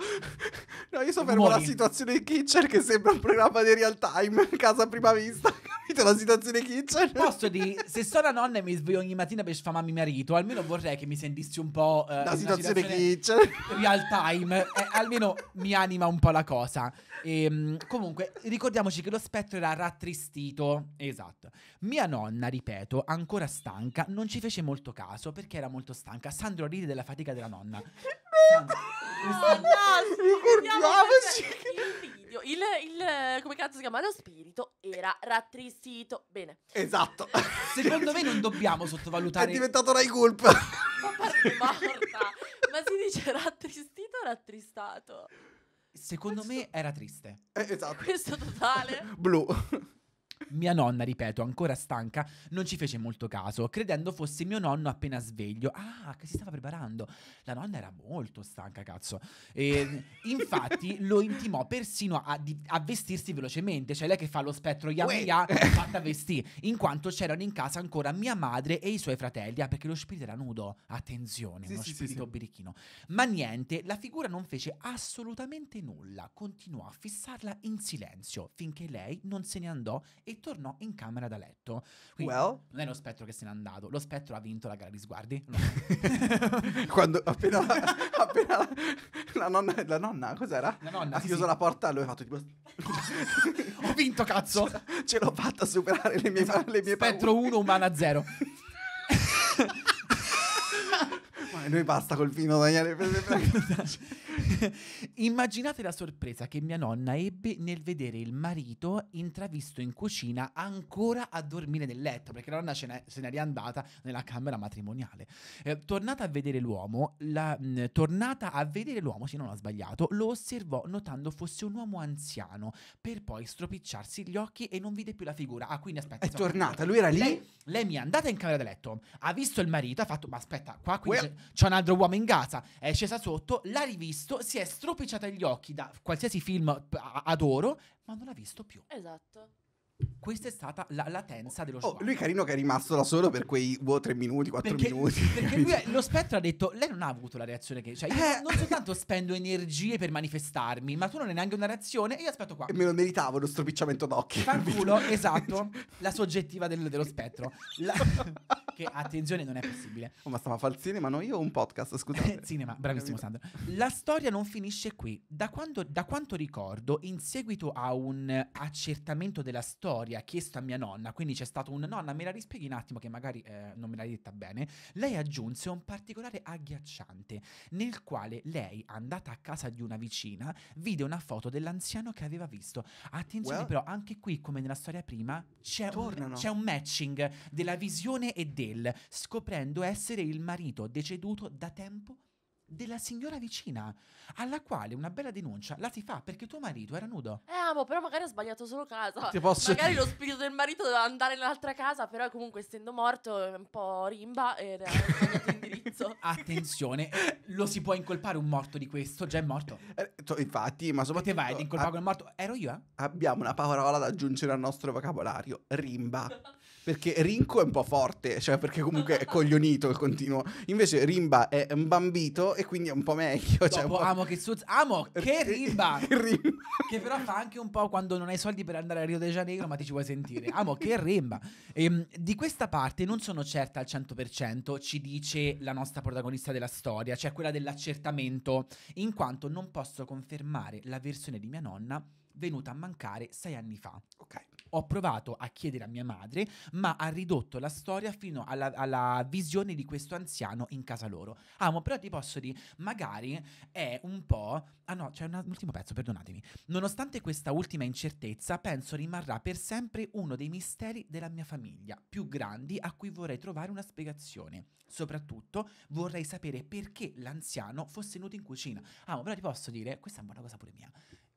No, io so fermo la situazione di Kitchen che sembra un programma di real time, casa a prima vista. Capito la situazione di Kitchen? Posso dire, se sono la nonna e mi sveglio ogni mattina per sfamare mio marito, almeno vorrei che mi sentissi un po'... Eh, la situazione, situazione Kitchen. Real time. Eh, almeno mi anima un po' la cosa. E, Ehm, comunque, ricordiamoci che lo spettro era rattristito. Esatto. Mia nonna, ripeto, ancora stanca, non ci fece molto caso perché era molto stanca. Sandro ride della fatica della nonna. Sandro, no, sta... no, ricordiamoci. Il, il, il come cazzo si chiama? Lo spirito era rattristito. Bene. Esatto. Secondo me non dobbiamo sottovalutare. È diventato Rai Gulp. Ma parte morta. Ma si dice rattristito o rattristato? Secondo Questo... me era triste. Eh, esatto. Questo totale. Blu. Mia nonna, ripeto, ancora stanca, non ci fece molto caso, credendo fosse mio nonno appena sveglio. Ah, che si stava preparando. La nonna era molto stanca, cazzo. E, ehm, infatti lo intimò persino a, di, a, vestirsi velocemente, cioè lei che fa lo spettro yam yam, fatta vestì, in quanto c'erano in casa ancora mia madre e i suoi fratelli, ah, perché lo spirito era nudo. Attenzione, sì, uno sì, spirito sì, birichino. Ma niente, la figura non fece assolutamente nulla, continuò a fissarla in silenzio finché lei non se ne andò e e tornò in camera da letto. Quindi well. non è lo spettro che se n'è andato, lo spettro ha vinto la gara di sguardi. Quando appena, la, appena la, nonna, la nonna, cos'era? La nonna, ha sì, chiuso la porta, lui ha fatto tipo... Ho vinto, cazzo! Ce, l'ho fatta a superare le mie, esatto. le mie Spettro 1, umana 0. Ma noi basta col vino, Daniele. Immaginate la sorpresa che mia nonna ebbe nel vedere il marito intravisto in cucina ancora a dormire nel letto, perché la nonna se n'è riandata nella camera matrimoniale. Eh, tornata a vedere l'uomo, la, mh, mm, tornata a vedere l'uomo, se non ha sbagliato, lo osservò notando fosse un uomo anziano, per poi stropicciarsi gli occhi e non vide più la figura. Ah, quindi aspetta. È insomma, tornata, lui era lì. Lei, mi è andata in camera da letto, ha visto il marito, ha fatto, ma aspetta, qua well. c'è un altro uomo in casa, è scesa sotto, l'ha rivista visto, si è stropicciata gli occhi da qualsiasi film adoro, ma non l'ha visto più. Esatto. Questa è stata la latenza dello oh, sguardo. Oh, lui carino che è rimasto da solo per quei boh, tre minuti, quattro perché, minuti. Perché lui, è, lo spettro ha detto: Lei non ha avuto la reazione che. Cioè, io eh. non soltanto spendo energie per manifestarmi, ma tu non hai neanche una reazione. E io aspetto qua. E me lo meritavo lo stropicciamento d'occhi. Fanculo, esatto. La soggettiva del, dello spettro. La, che attenzione, non è possibile. Oh, ma stava fare il cinema, no? Io ho un podcast, scusate. cinema, bravissimo Sandro. La storia non finisce qui. Da, quando, da quanto ricordo, in seguito a un accertamento della storia ha chiesto a mia nonna, quindi c'è stato un nonna, me la rispieghi un attimo che magari eh, non me l'hai detta bene, lei aggiunse un particolare agghiacciante nel quale lei, andata a casa di una vicina, vide una foto dell'anziano che aveva visto. Attenzione well, però, anche qui come nella storia prima, c'è un, c'è un matching della visione e del, scoprendo essere il marito deceduto da tempo della signora vicina, alla quale una bella denuncia la si fa perché tuo marito era nudo. Eh, amo, però magari ha sbagliato solo casa. Ti posso... Magari lo spirito del marito doveva andare in un'altra casa, però comunque essendo morto è un po' rimba e era indirizzo. Attenzione, lo si può incolpare un morto di questo, già è morto. Eh, infatti, ma soprattutto... Te vai ad incolpare un morto? Ero io, eh? Abbiamo una parola da aggiungere al nostro vocabolario, rimba. perché Rinco è un po' forte, cioè perché comunque è coglionito il continuo. Invece Rimba è un bambito e quindi è un po' meglio. Cioè Dopo, po'... Amo che suz... Amo che Rimba! rimba. che però fa anche un po' quando non hai soldi per andare a Rio de Janeiro ma ti ci vuoi sentire. Amo che Rimba! Ehm, di questa parte non sono certa al 100%, ci dice la nostra protagonista della storia, cioè quella dell'accertamento, in quanto non posso confermare la versione di mia nonna venuta a mancare sei anni fa. Ok. Ho provato a chiedere a mia madre, ma ha ridotto la storia fino alla, alla visione di questo anziano in casa loro. Amo, ah, però ti posso dire, magari è un po'... Ah no, c'è un ultimo pezzo, perdonatemi. Nonostante questa ultima incertezza, penso rimarrà per sempre uno dei misteri della mia famiglia, più grandi a cui vorrei trovare una spiegazione. Soprattutto vorrei sapere perché l'anziano fosse nudo in cucina. Ah, però ti posso dire, questa è una buona cosa pure mia.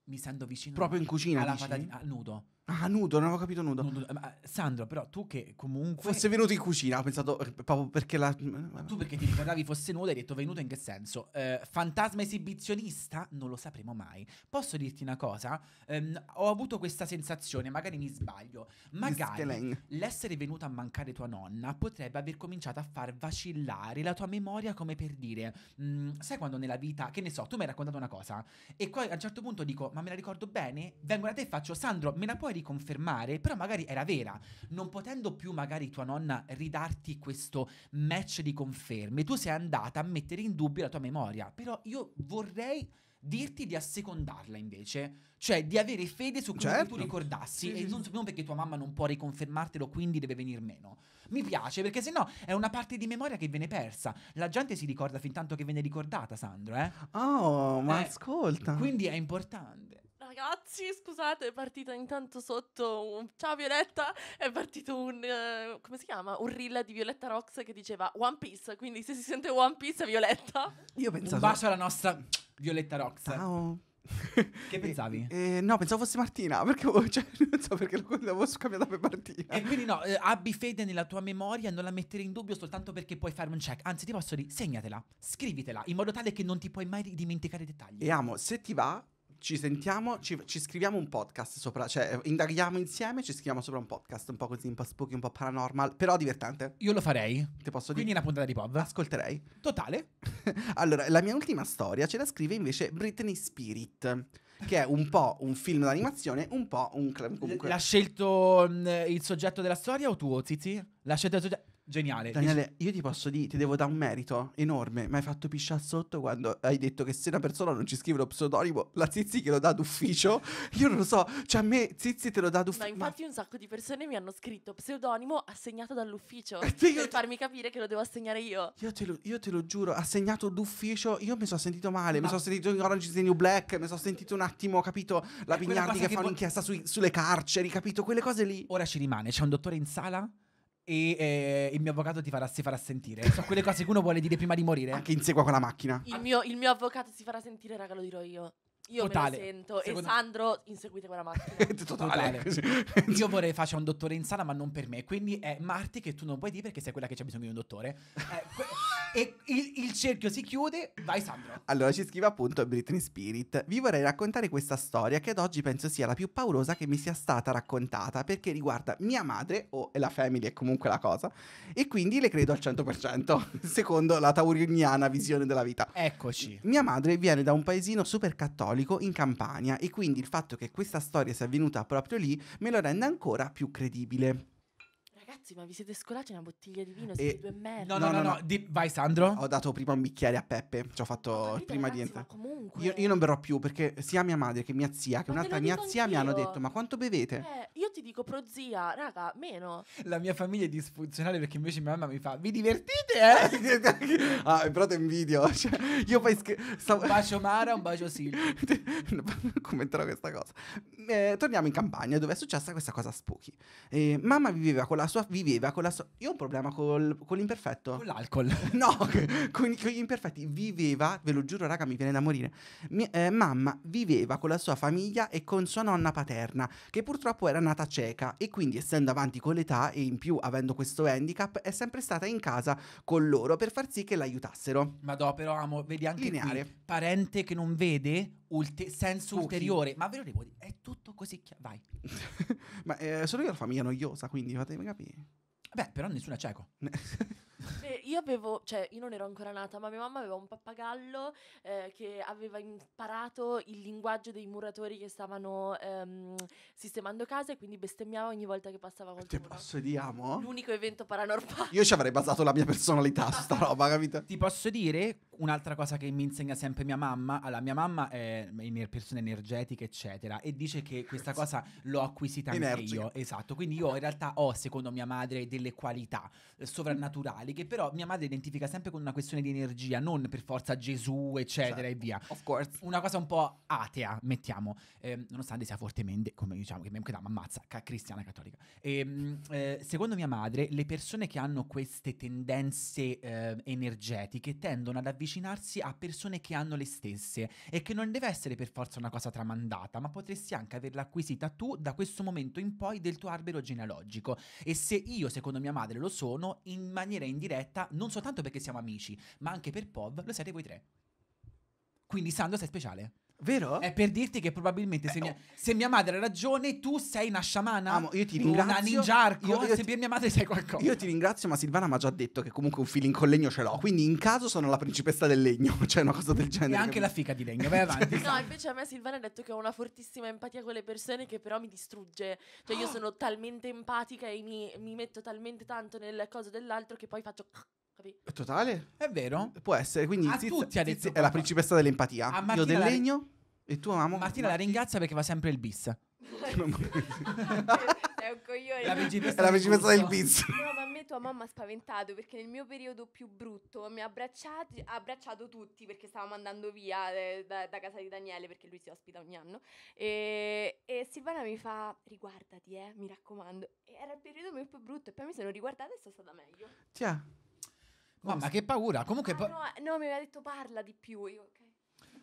Mi sento vicino Proprio in cucina alla dici? patatina nudo. Ah, nudo, non avevo capito nudo. nudo. Eh, ma, eh, Sandro, però tu che comunque. Fosse venuto in cucina, ho pensato eh, proprio perché la. Tu perché ti ricordavi fosse nudo, hai detto venuto in che senso? Eh, fantasma esibizionista? Non lo sapremo mai. Posso dirti una cosa? Eh, ho avuto questa sensazione, magari mi sbaglio. Magari l'essere venuto a mancare tua nonna potrebbe aver cominciato a far vacillare la tua memoria, come per dire. Mh, mm, sai quando nella vita, che ne so, tu mi hai raccontato una cosa, e poi a un certo punto dico, ma me la ricordo bene? Vengo da te e faccio, Sandro, me la puoi di confermare, però magari era vera, non potendo più magari tua nonna ridarti questo match di conferme, tu sei andata a mettere in dubbio la tua memoria, però io vorrei dirti di assecondarla invece, cioè di avere fede su quello certo. che tu certo. ricordassi sì, e non, non, perché tua mamma non può riconfermartelo, quindi deve venir meno. Mi piace perché sennò è una parte di memoria che viene persa. La gente si ricorda fin tanto che viene ricordata, Sandro, eh? Oh, ma eh, ascolta. Quindi è importante ragazzi, scusate, è partito intanto sotto un... Ciao Violetta, è partito un... Uh, come si chiama? Un reel di Violetta Rox che diceva One Piece, quindi se si sente One Piece è Violetta. Io pensavo... Un bacio alla nostra Violetta Rox. Ciao. che pensavi? Eh, eh, no, pensavo fosse Martina, perché cioè, non so perché l'avevo scambiata per Martina. E quindi no, eh, abbi fede nella tua memoria, non la mettere in dubbio soltanto perché puoi fare un check. Anzi, ti posso dire, segnatela, scrivitela, in modo tale che non ti puoi mai dimenticare i dettagli. E amo, se ti va, ci sentiamo, ci, ci, scriviamo un podcast sopra, cioè indaghiamo insieme, ci scriviamo sopra un podcast, un po' così, un po' spooky, un po' paranormal, però divertente. Io lo farei. Ti posso dire? Quindi una puntata di pop. Ascolterei. Totale. allora, la mia ultima storia ce la scrive invece Britney Spirit che è un po' un film d'animazione, un po' un... Comunque... L'ha scelto mh, mm, il soggetto della storia o tu, Zizi? L'ha scelto il soggetto... Geniale. Daniele, io ti posso dire, ti devo dare un merito enorme. Mi hai fatto pisciare sotto quando hai detto che se una persona non ci scrive lo pseudonimo, la Zizi che lo dà d'ufficio. Io non lo so, cioè a me Zizi te lo dà d'ufficio. No, infatti ma... un sacco di persone mi hanno scritto pseudonimo assegnato dall'ufficio per te... farmi capire che lo devo assegnare io. Io te lo, io te lo giuro, assegnato d'ufficio, io mi sono sentito male, ma... mi sono sentito in Orange is the New Black, mi sono sentito un attimo, capito, la eh, Pignardi che, che fa un'inchiesta sui, sulle carceri, capito, quelle cose lì. Ora ci rimane, c'è un dottore in sala e eh, il mio avvocato ti farà, si farà sentire. Sono quelle cose che uno vuole dire prima di morire. Anche insegua con la macchina. Il mio, il mio avvocato si farà sentire, raga, lo dirò io. Io Totale. me lo sento Secondo- e Sandro inseguite quella macchina. Totale. Totale. Io vorrei faccia un dottore in sala, ma non per me. Quindi è eh, Marti che tu non puoi dire perché sei quella che c'ha bisogno di un dottore. Eh, que- e il, il, cerchio si chiude. Vai, Sandro. Allora ci scrive appunto Britney Spirit. Vi vorrei raccontare questa storia che ad oggi penso sia la più paurosa che mi sia stata raccontata perché riguarda mia madre, o la family è comunque la cosa, e quindi le credo al 100%, secondo la tauriniana visione della vita. Eccoci. Mia madre viene da un paesino super cattolico in Campania e quindi il fatto che questa storia sia avvenuta proprio lì me lo rende ancora più credibile. Ragazzi, ma vi siete scolati una bottiglia di vino? Siete due merda. No, no, no, no, no. Di- vai Sandro. Ho dato prima un bicchiere a Peppe. Ci ho fatto capito, prima ragazzi, di entrare. comunque. Io, io non berrò più perché sia mia madre che mia zia, che Ma un'altra mia dico zia mi hanno detto: Ma quanto bevete? Eh, io ti dico prozia, raga, meno. La mia famiglia è disfunzionale perché invece mia mamma mi fa: Vi divertite, eh? ah, però te invidio. Cioè, io poi sch- stavo- Un bacio Mara, un bacio Silvia. Commenterò questa cosa. Eh, torniamo in campagna dove è successa questa cosa spooky. Eh, mamma viveva con la sua viveva con la sua... Io ho un problema col, con l'imperfetto. Con l'alcol. No, con, con, gli imperfetti. Viveva, ve lo giuro raga, mi viene da morire. Mi, eh, mamma viveva con la sua famiglia e con sua nonna paterna, che purtroppo era nata cieca e quindi essendo avanti con l'età e in più avendo questo handicap, è sempre stata in casa con loro per far sì che l'aiutassero. Ma dopo, però amo, vedi anche Lineare. Qui, parente che non vede ulte- senso Pochi. ulteriore. Ma ve lo devo dire, è tutto così chiaro. Vai. Ma eh, sono io la famiglia noiosa, quindi fatemi capire. Beh, però nessuno è cieco. Beh, io avevo, cioè, io non ero ancora nata, ma mia mamma aveva un pappagallo eh, che aveva imparato il linguaggio dei muratori che stavano ehm, sistemando case e quindi bestemmiava ogni volta che passava qualcuno. Ti posso dire, mo? L'unico evento paranormale. Io ci avrei basato la mia personalità su sta roba, capito? Ti posso dire un'altra cosa che mi insegna sempre mia mamma. Allora, mia mamma è ener- persona energetica, eccetera, e dice che questa cosa l'ho acquisita anche io. Esatto, quindi io in realtà ho, secondo mia madre, delle qualità eh, sovrannaturali orientali che però mia madre identifica sempre con una questione di energia, non per forza Gesù, eccetera certo. e via. Of course. Una cosa un po' atea, mettiamo, eh, nonostante sia fortemente, come diciamo, che mi ammazza, ca- cristiana cattolica. E, ehm, eh, secondo mia madre, le persone che hanno queste tendenze eh, energetiche tendono ad avvicinarsi a persone che hanno le stesse e che non deve essere per forza una cosa tramandata, ma potresti anche averla acquisita tu da questo momento in poi del tuo albero genealogico. E se io, secondo mia madre, lo sono, in maniera in diretta, non soltanto perché siamo amici, ma anche per POV, lo siete voi tre. Quindi Sando sei speciale. Vero? È per dirti che probabilmente se, eh, mia, oh. se mia, madre ha ragione, tu sei una sciamana. Amo, io ti ringrazio. Una ninjarco. Io, io se per mia madre sei qualcosa. Io ti ringrazio, ma Silvana mi ha già detto che comunque un feeling con legno ce l'ho. Quindi in caso sono la principessa del legno, cioè una cosa del genere. E anche la fica di legno, vai avanti. no, invece a me Silvana ha detto che ho una fortissima empatia con le persone che però mi distrugge. Cioè io sono talmente empatica e mi, mi metto talmente tanto nel coso dell'altro che poi faccio metri. Totale? È vero? Può essere, quindi a ziz, tutti ha detto è la principessa dell'empatia. A Io del legno e tu amo. Martina la ringrazia perché va sempre il bis. è un coglione. La principessa, la principessa del, del bis. No, ma a me tua mamma ha spaventato perché nel mio periodo più brutto mi ha abbracciato, ha abbracciato tutti perché stavamo andando via eh, da, da, casa di Daniele perché lui si ospita ogni anno. E, e Silvana mi fa: Riguardati, eh, mi raccomando. E era il periodo mio più brutto e poi mi sono riguardata e sono stata meglio. Ciao. Mamma, che paura. Comunque. Ah, pa no, eh, no, mi aveva detto parla di più. Io, okay.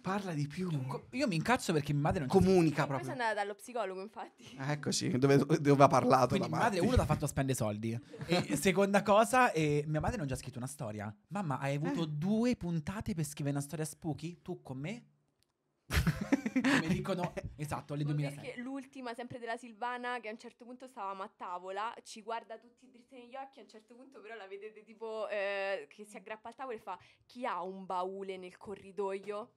Parla di più. Io mi incazzo perché mia madre non comunica proprio. Poi sono andata dallo psicologo, infatti. Ah, eccoci, dove, dove ha parlato Quindi la madre. uno ti ha fatto spendere soldi. e seconda cosa, eh, mia madre non ha già scritto una storia. Mamma, hai avuto eh. due puntate per scrivere una storia spooky? Tu con me come dicono, esatto, alle 2006. l'ultima, sempre della Silvana, che a un certo punto stavamo a tavola, ci guarda tutti dritti negli occhi, a un certo punto però la vedete tipo eh, che si aggrappa al tavolo e fa chi ha un baule nel corridoio?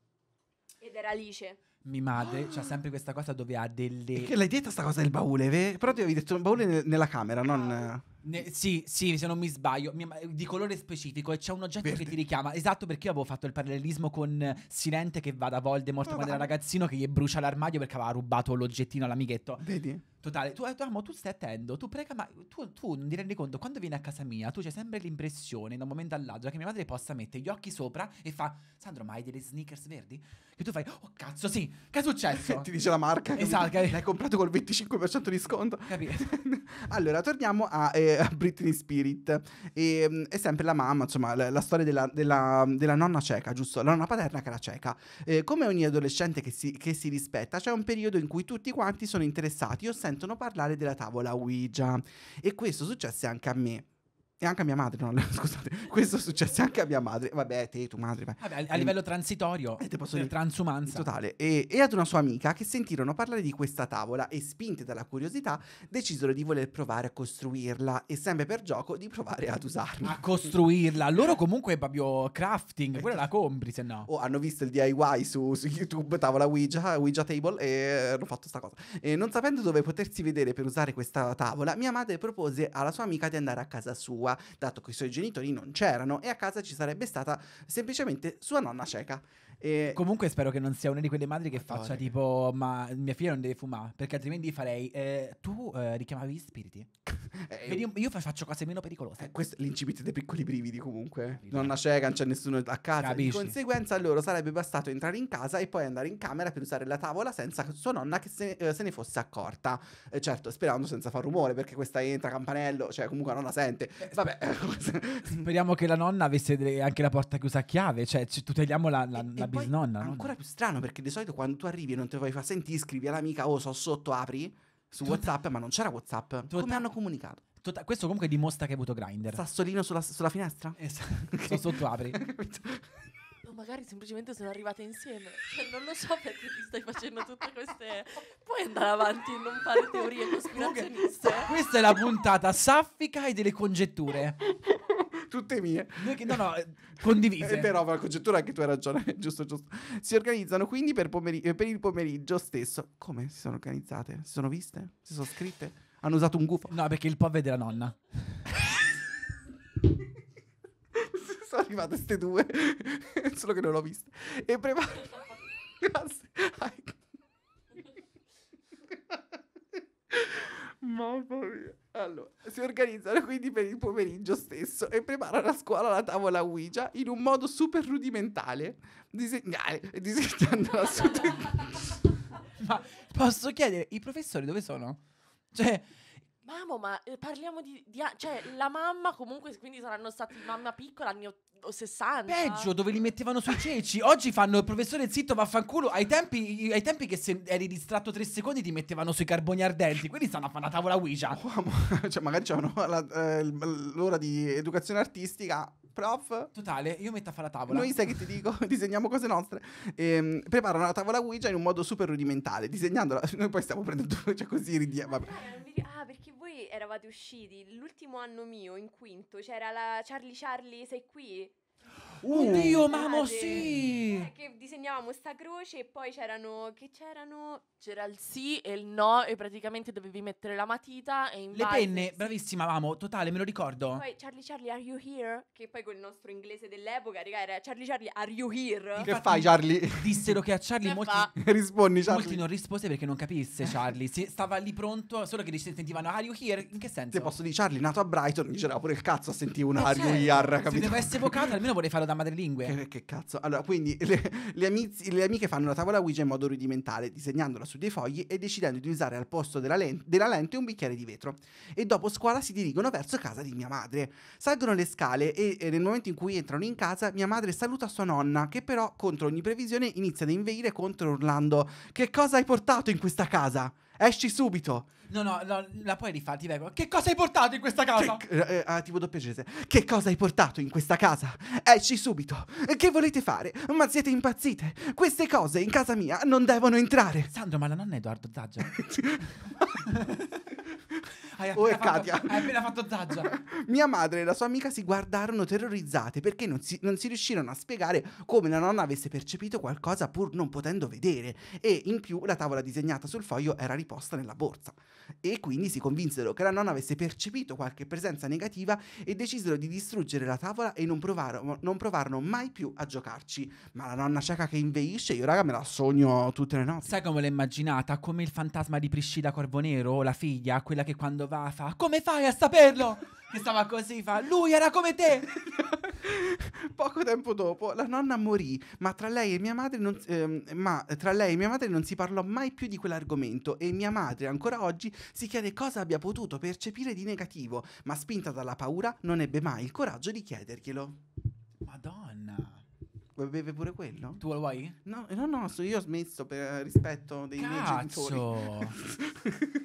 Ed era Alice mi Mimade c'ha sempre questa cosa dove ha delle. Che l'hai detta sta cosa del baule, ve? Però ti avevi detto un baule ne- nella camera, non. Ne- sì, sì, se non mi sbaglio, mi- di colore specifico e c'è un oggetto Verde. che ti richiama. Esatto, perché io avevo fatto il parallelismo con Silente che va da Voldemort no, quando era ragazzino che gli brucia l'armadio perché aveva rubato l'oggettino all'amichetto. Vedi? Totale, tu, eh, tu, amo, tu stai attento, tu prega, ma tu, tu, non ti rendi conto, quando vieni a casa mia, tu c'è sempre l'impressione, da un momento all'altro, che mia madre possa mettere gli occhi sopra e fa, Sandro, ma hai delle sneakers verdi? Che tu fai, oh cazzo, sì, che è successo? Ti dice la marca. Esatto. Che... L'hai comprato col 25% di sconto. Capito. allora, torniamo a, eh, a Britney Spirit. E, mm, è sempre la mamma, insomma, la, la storia della, della, della, nonna cieca, giusto? La nonna paterna che era cieca. Eh, come ogni adolescente che si, che si rispetta, c'è un periodo in cui tutti quanti sono interessati o sentono parlare della tavola Ouija. E questo successe anche a me. E anche a mia madre, no, scusate, questo è successo anche a mia madre. Vabbè, te, tu madre. Vabbè, a, a livello transitorio, eh, per transumanza. Totale. E, e, ad una sua amica che sentirono parlare di questa tavola e spinte dalla curiosità decisero di voler provare a costruirla e sempre per gioco di provare ad usarla. A costruirla. Loro comunque proprio crafting, quella la compri se no. Oh, hanno visto il DIY su, su YouTube, tavola Ouija, Ouija Table e hanno fatto sta cosa. E non sapendo dove potersi vedere per usare questa tavola, mia madre propose alla sua amica di andare a casa sua dato che i suoi genitori non c'erano e a casa ci sarebbe stata semplicemente sua nonna cieca. E Comunque spero che non sia una di quelle madri che Madonna, faccia tipo ma mia figlia non deve fumare perché altrimenti farei eh, tu eh, richiamavi gli spiriti. Eh, Vedi, io faccio cose meno pericolose. Eh, questo l'incipit dei piccoli brividi comunque. Nonna cieca, non c'è nessuno a casa. Capisci. Di conseguenza loro sarebbe bastato entrare in casa e poi andare in camera per usare la tavola senza sua nonna che se, eh, se ne fosse accorta. Eh, certo, sperando senza far rumore perché questa entra campanello, cioè comunque la nonna sente. vabbè. Speriamo che la nonna avesse anche la porta chiusa a chiave, cioè tuteliamo la, la, la la bisnonna. È Ancora più strano perché di solito quando tu arrivi e non te vuoi far sentire, scrivi all'amica, oh, so sotto, apri su Tutta... WhatsApp, ma non c'era WhatsApp. Tutta... Come hanno comunicato? Tutta... Questo comunque dimostra che hai avuto Grindr. Sassolino sulla, sulla finestra? Esatto. Eh, okay. So sotto, apri. o magari semplicemente sono arrivate insieme. Cioè, non lo so perché ti stai facendo tutte queste. Puoi andare avanti e non fare teorie cospirazioniste. Questa è la puntata saffica e delle congetture. tutte mie. No, no, eh, condivise. Eh, però la congettura anche tu hai ragione, giusto, giusto. Si organizzano quindi per, pomeri- eh, per il pomeriggio stesso. Come si sono organizzate? Si sono viste? Si sono scritte? Hanno usato un gufo? No, perché il po' vede la nonna. sono arrivate queste due, solo che non l'ho vista. E prepara... Grazie. Mamma mia. Allora, si organizzano quindi per il pomeriggio stesso e preparano a scuola la tavola Ouija in un modo super rudimentale, disegnare, e disegnando la Te- Ma posso chiedere, i professori dove sono? Cioè, Mamma, ma eh, parliamo di, di Cioè, la mamma comunque, quindi saranno stati mamma piccola anni o 60. Peggio, dove li mettevano sui ceci. Oggi fanno il professore zitto, vaffanculo. Ai tempi, ai tempi che se eri distratto tre secondi ti mettevano sui carboni ardenti. Quindi stanno a fare una tavola Ouija. Uomo, cioè, magari c'erano la- eh, l'ora di educazione artistica. Prof, Totale, io metto a fare la tavola. noi sai che ti dico, disegniamo cose nostre. Ehm, preparano la tavola Ouija in un modo super rudimentale, disegnandola. Noi poi stiamo prendendo cioè così ridia, Ah, perché voi eravate usciti l'ultimo anno mio in quinto, c'era la Charlie Charlie sei qui? Uh, Oddio, mamma, sì! Che disegnavamo sta croce e poi c'erano... Che c'erano? C'era il sì e il no e praticamente dovevi mettere la matita e Le invece... penne, bravissima, mamma, totale, me lo ricordo. Poi Charlie Charlie, are you here? Che poi col nostro inglese dell'epoca, raga, era Charlie Charlie, are you here? Che Infatti, fai, Charlie? Dissero che a Charlie molti... Rispondi, Charlie. Molti non rispose perché non capisse Charlie. Si, stava lì pronto, solo che gli sentivano, are you here? In che senso? Se posso dire, Charlie, nato a Brighton, diceva pure il cazzo a sentire un eh, are you cioè, here, capito? Se deve essere evocato, almeno vorrei farlo da madrelingue. Che, che, cazzo. Allora, quindi le, le, amici, le, amiche fanno la tavola Ouija in modo rudimentale, disegnandola su dei fogli e decidendo di usare al posto della, len- della lente un bicchiere di vetro. E dopo scuola si dirigono verso casa di mia madre. Salgono le scale e, e nel momento in cui entrano in casa, mia madre saluta sua nonna, che però, contro ogni previsione, inizia ad inveire contro Orlando. Che cosa hai portato in questa casa? Esci subito. No, no, no, la puoi rifare, ti prego. Che cosa hai portato in questa casa? Che, eh, eh, ah, tipo doppiaggese. Che cosa hai portato in questa casa? Esci subito. Che volete fare? Ma siete impazzite. Queste cose in casa mia non devono entrare. Sandro, ma la nonna è Edoardo Zaggio. Hai o oh, è fatto, Katia. Hai appena fatto Zaggia. Mia madre e la sua amica si guardarono terrorizzate perché non si, non si riuscirono a spiegare come la nonna avesse percepito qualcosa pur non potendo vedere. E in più la tavola disegnata sul foglio era riposta nella borsa. E quindi si convinsero che la nonna avesse percepito qualche presenza negativa e decisero di distruggere la tavola e non, provaro, non provarono mai più a giocarci. Ma la nonna cieca che inveisce, io raga me la sogno tutte le notti. Sai come l'ho immaginata? Come il fantasma di Priscilla Nero, la figlia, quella quella che quando va fa come fai a saperlo? che stava così, fa lui era come te. Poco tempo dopo la nonna morì, ma tra lei e mia madre non, ehm, ma tra lei e mia madre non si parlò mai più di quell'argomento e mia madre ancora oggi si chiede cosa abbia potuto percepire di negativo, ma spinta dalla paura non ebbe mai il coraggio di chiederglielo. Madonna. Vuoi beve pure quello? Tu lo vuoi? No, no, no, io ho smesso per rispetto dei Cazzo. miei genitori.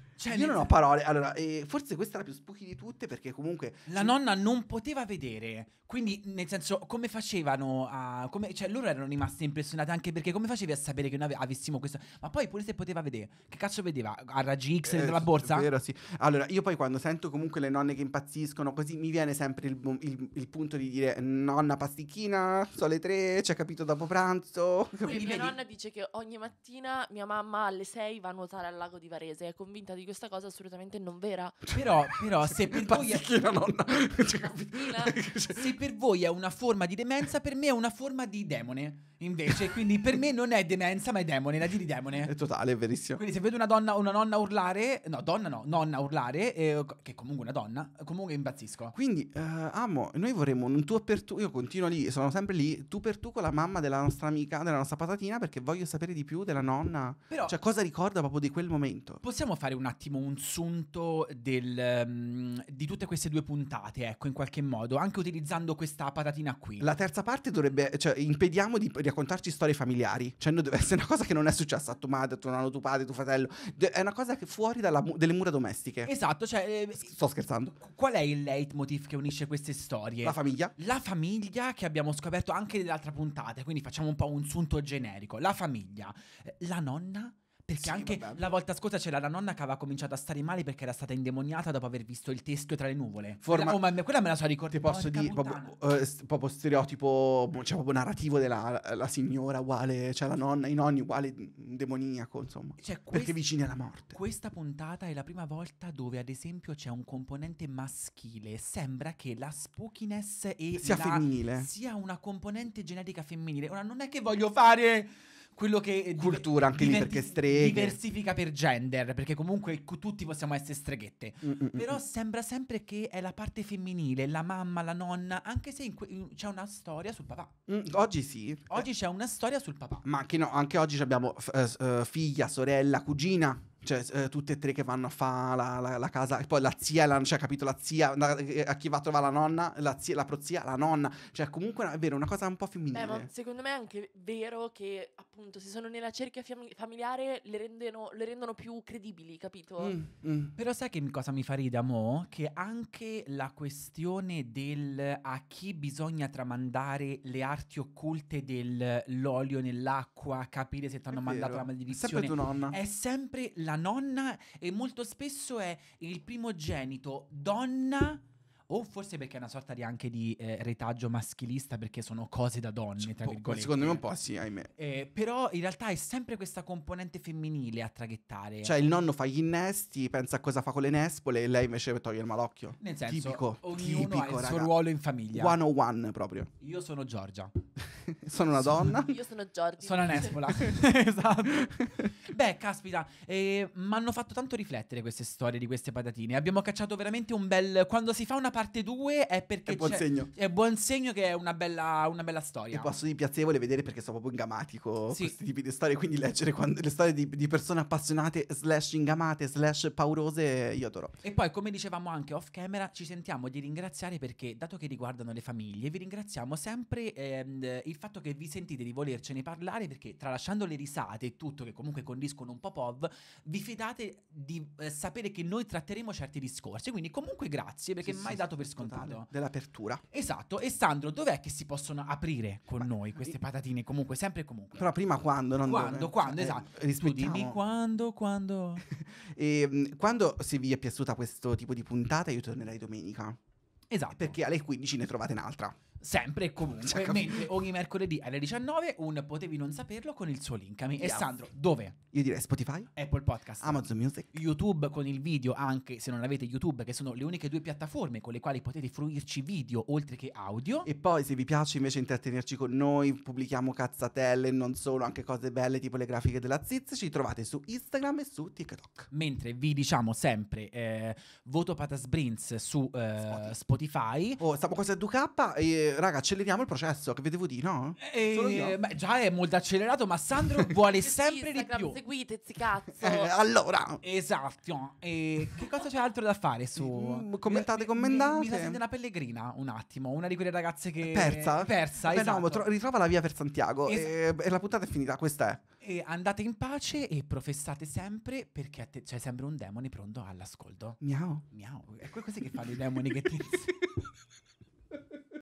Cioè, Io non ho parole. Allora, eh, forse questa è la più spooky di tutte perché comunque... La nonna non poteva vedere. Quindi, nel senso, come facevano a... Come, cioè, loro erano rimaste impressionate anche perché come facevi a sapere che noi avessimo questo... Ma poi pure se poteva vedere. Che cazzo vedeva? A raggi X eh, della borsa? Vero, sì. Allora, io poi quando sento comunque le nonne che impazziscono così, mi viene sempre il, il, il punto di dire nonna pasticchina, sono le tre, ci ha capito dopo pranzo. Quindi mia nonna dice che ogni mattina mia mamma alle sei va a nuotare al lago di Varese. È convinta di questo questa cosa assolutamente non vera. Però, però se, per voi è... Cioè, se per voi è una forma di demenza, per me è una forma di demone invece. Quindi per me non è demenza, ma è demone, la di demone. È totale, è verissimo. Quindi se vedo una donna, o una nonna urlare, no, donna no, nonna urlare, eh, che è comunque una donna, comunque impazzisco. Quindi, eh, amo, noi vorremmo un tu per tu, io continuo lì, sono sempre lì, tu per tu con la mamma della nostra amica, della nostra patatina, perché voglio sapere di più della nonna. Però, cioè, cosa ricorda proprio di quel momento? Possiamo fare un attimo un sunto del, um, di tutte queste due puntate, ecco, in qualche modo, anche utilizzando questa patatina qui. La terza parte dovrebbe, cioè, impediamo di raccontarci storie familiari. Cioè, noi deve essere una cosa che non è successa a tua madre, a tuo nonno, tuo padre, tuo fratello. De- è una cosa che fuori dalle mu- mura domestiche. Esatto, cioè. Eh, S- sto scherzando. Qual è il leitmotiv che unisce queste storie? La famiglia. La famiglia che abbiamo scoperto anche nell'altra puntata, quindi facciamo un po' un sunto generico. La famiglia. Eh, la nonna perché sì, anche vabbè. la volta scorsa c'era la nonna che aveva cominciato a stare male perché era stata indemoniata dopo aver visto il teschio tra le nuvole. Forma... Quella, oh, ma quella me la so ricordare. Ti posso dire proprio, uh, proprio, stereotipo, boh, cioè proprio narrativo della la signora uguale, cioè la nonna, i nonni uguale demoniaco, insomma. Cioè, quest... Perché vicini alla morte. Questa puntata è la prima volta dove ad esempio c'è un componente maschile. Sembra che la spookiness e sia la... femminile. Sia una componente genetica femminile. Ora non è che voglio fare quello che cultura anche lì perché streghe diversifica per gender perché comunque cu- tutti possiamo essere streghette Mm-mm-mm. però mm. sembra sempre che è la parte femminile la mamma la nonna anche se in que- c'è una storia sul papà Mm, oggi sì oggi c'è una storia sul papà ma anche no anche oggi abbiamo f- eh, eh figlia sorella cugina cioè eh, tutte e tre che vanno a fare la, la, la, casa, e poi la zia, la, cioè capito, la zia, la, eh, a chi va a trovare la nonna, la, zia, la prozia, la nonna, cioè comunque è vero, una cosa un po' femminile. Beh, ma secondo me è anche vero che appunto se sono nella cerchia fam- familiare le rendono, le rendono, più credibili, capito? Mm, mm. Però sai che cosa mi fa ridere, Mo? Che anche la questione del a chi bisogna tramandare le arti occulte dell'olio nell'acqua, capire se ti hanno mandato la maledizione. È sempre tua nonna. È sempre la la nonna e molto spesso è il primogenito donna o forse perché è una sorta di anche di eh, retaggio maschilista perché sono cose da donne, tra virgolette. Secondo me un po' sì, ahimè. Eh, però in realtà è sempre questa componente femminile a traghettare. Cioè il nonno fa gli innesti, pensa a cosa fa con le nespole e lei invece toglie il malocchio. Nel senso, tipico, ognuno tipico, ha il raga. suo ruolo in famiglia. 101 proprio. Io sono Giorgia. sono una sono... donna. Io sono Giorgia. Sono Nespola. esatto. Beh, caspita, eh, mi hanno fatto tanto riflettere queste storie di queste patatine. Abbiamo cacciato veramente un bel... Quando si fa una patata parte 2 è perché è buon, segno. è buon segno che è una bella, una bella storia. E posso di piacevole vedere perché sono proprio ingamatico sì. questi tipi di storie, quindi leggere quando, le storie di, di, persone appassionate slash ingamate slash paurose io adoro. E poi come dicevamo anche off camera ci sentiamo di ringraziare perché dato che riguardano le famiglie vi ringraziamo sempre ehm, il fatto che vi sentite di volercene parlare perché tralasciando le risate e tutto che comunque condiscono un po' POV vi fidate di eh, sapere che noi tratteremo certi discorsi, quindi comunque grazie perché sì, mai sì, dato per scontato. Totale, dell'apertura. Esatto. E Sandro, dov'è che si possono aprire con Ma, noi queste patatine? Comunque, sempre e comunque. Però prima quando, non Quando, dove. quando, eh, esatto. Eh, rispettiamo... dimmi quando, quando. e, ehm, quando, se vi è piaciuta questo tipo di puntata, io tornerai domenica. Esatto. Perché alle 15 ne trovate un'altra. Sempre e comunque. Cioè, mentre ogni mercoledì alle 19 un Potevi non saperlo con il suo linkami. Yeah. E Sandro, dove? Io direi Spotify, Apple Podcast, Amazon Music, YouTube con il video, anche se non avete YouTube, che sono le uniche due piattaforme con le quali potete fruirci video oltre che audio. E poi se vi piace invece intrattenerci con noi, pubblichiamo cazzatelle, e non solo, anche cose belle tipo le grafiche della Ziz, ci trovate su Instagram e su TikTok. Mentre vi diciamo sempre eh, voto patasbrins su eh, Spotify. Spotify. Oh, siamo quasi a 2K e raga, acceleriamo il processo, che vi devo dire, no? Eh, beh, già è molto accelerato, ma Sandro vuole sempre di più. Seguitezi, cazzo. Eh, allora. Esatto. E che cosa c'è altro da fare su... Mm, commentate, commentate. Mi, mi, mi sente una pellegrina, un attimo, una di quelle ragazze che... Persa? Persa, beh, esatto. no, tro- ritrova la via per Santiago. Es- e, eh, e la puntata è finita, questa è. E andate in pace e professate sempre perché te- c'è sempre un demone pronto all'ascolto. Miau. Miau. È così che fanno i demoni che ti...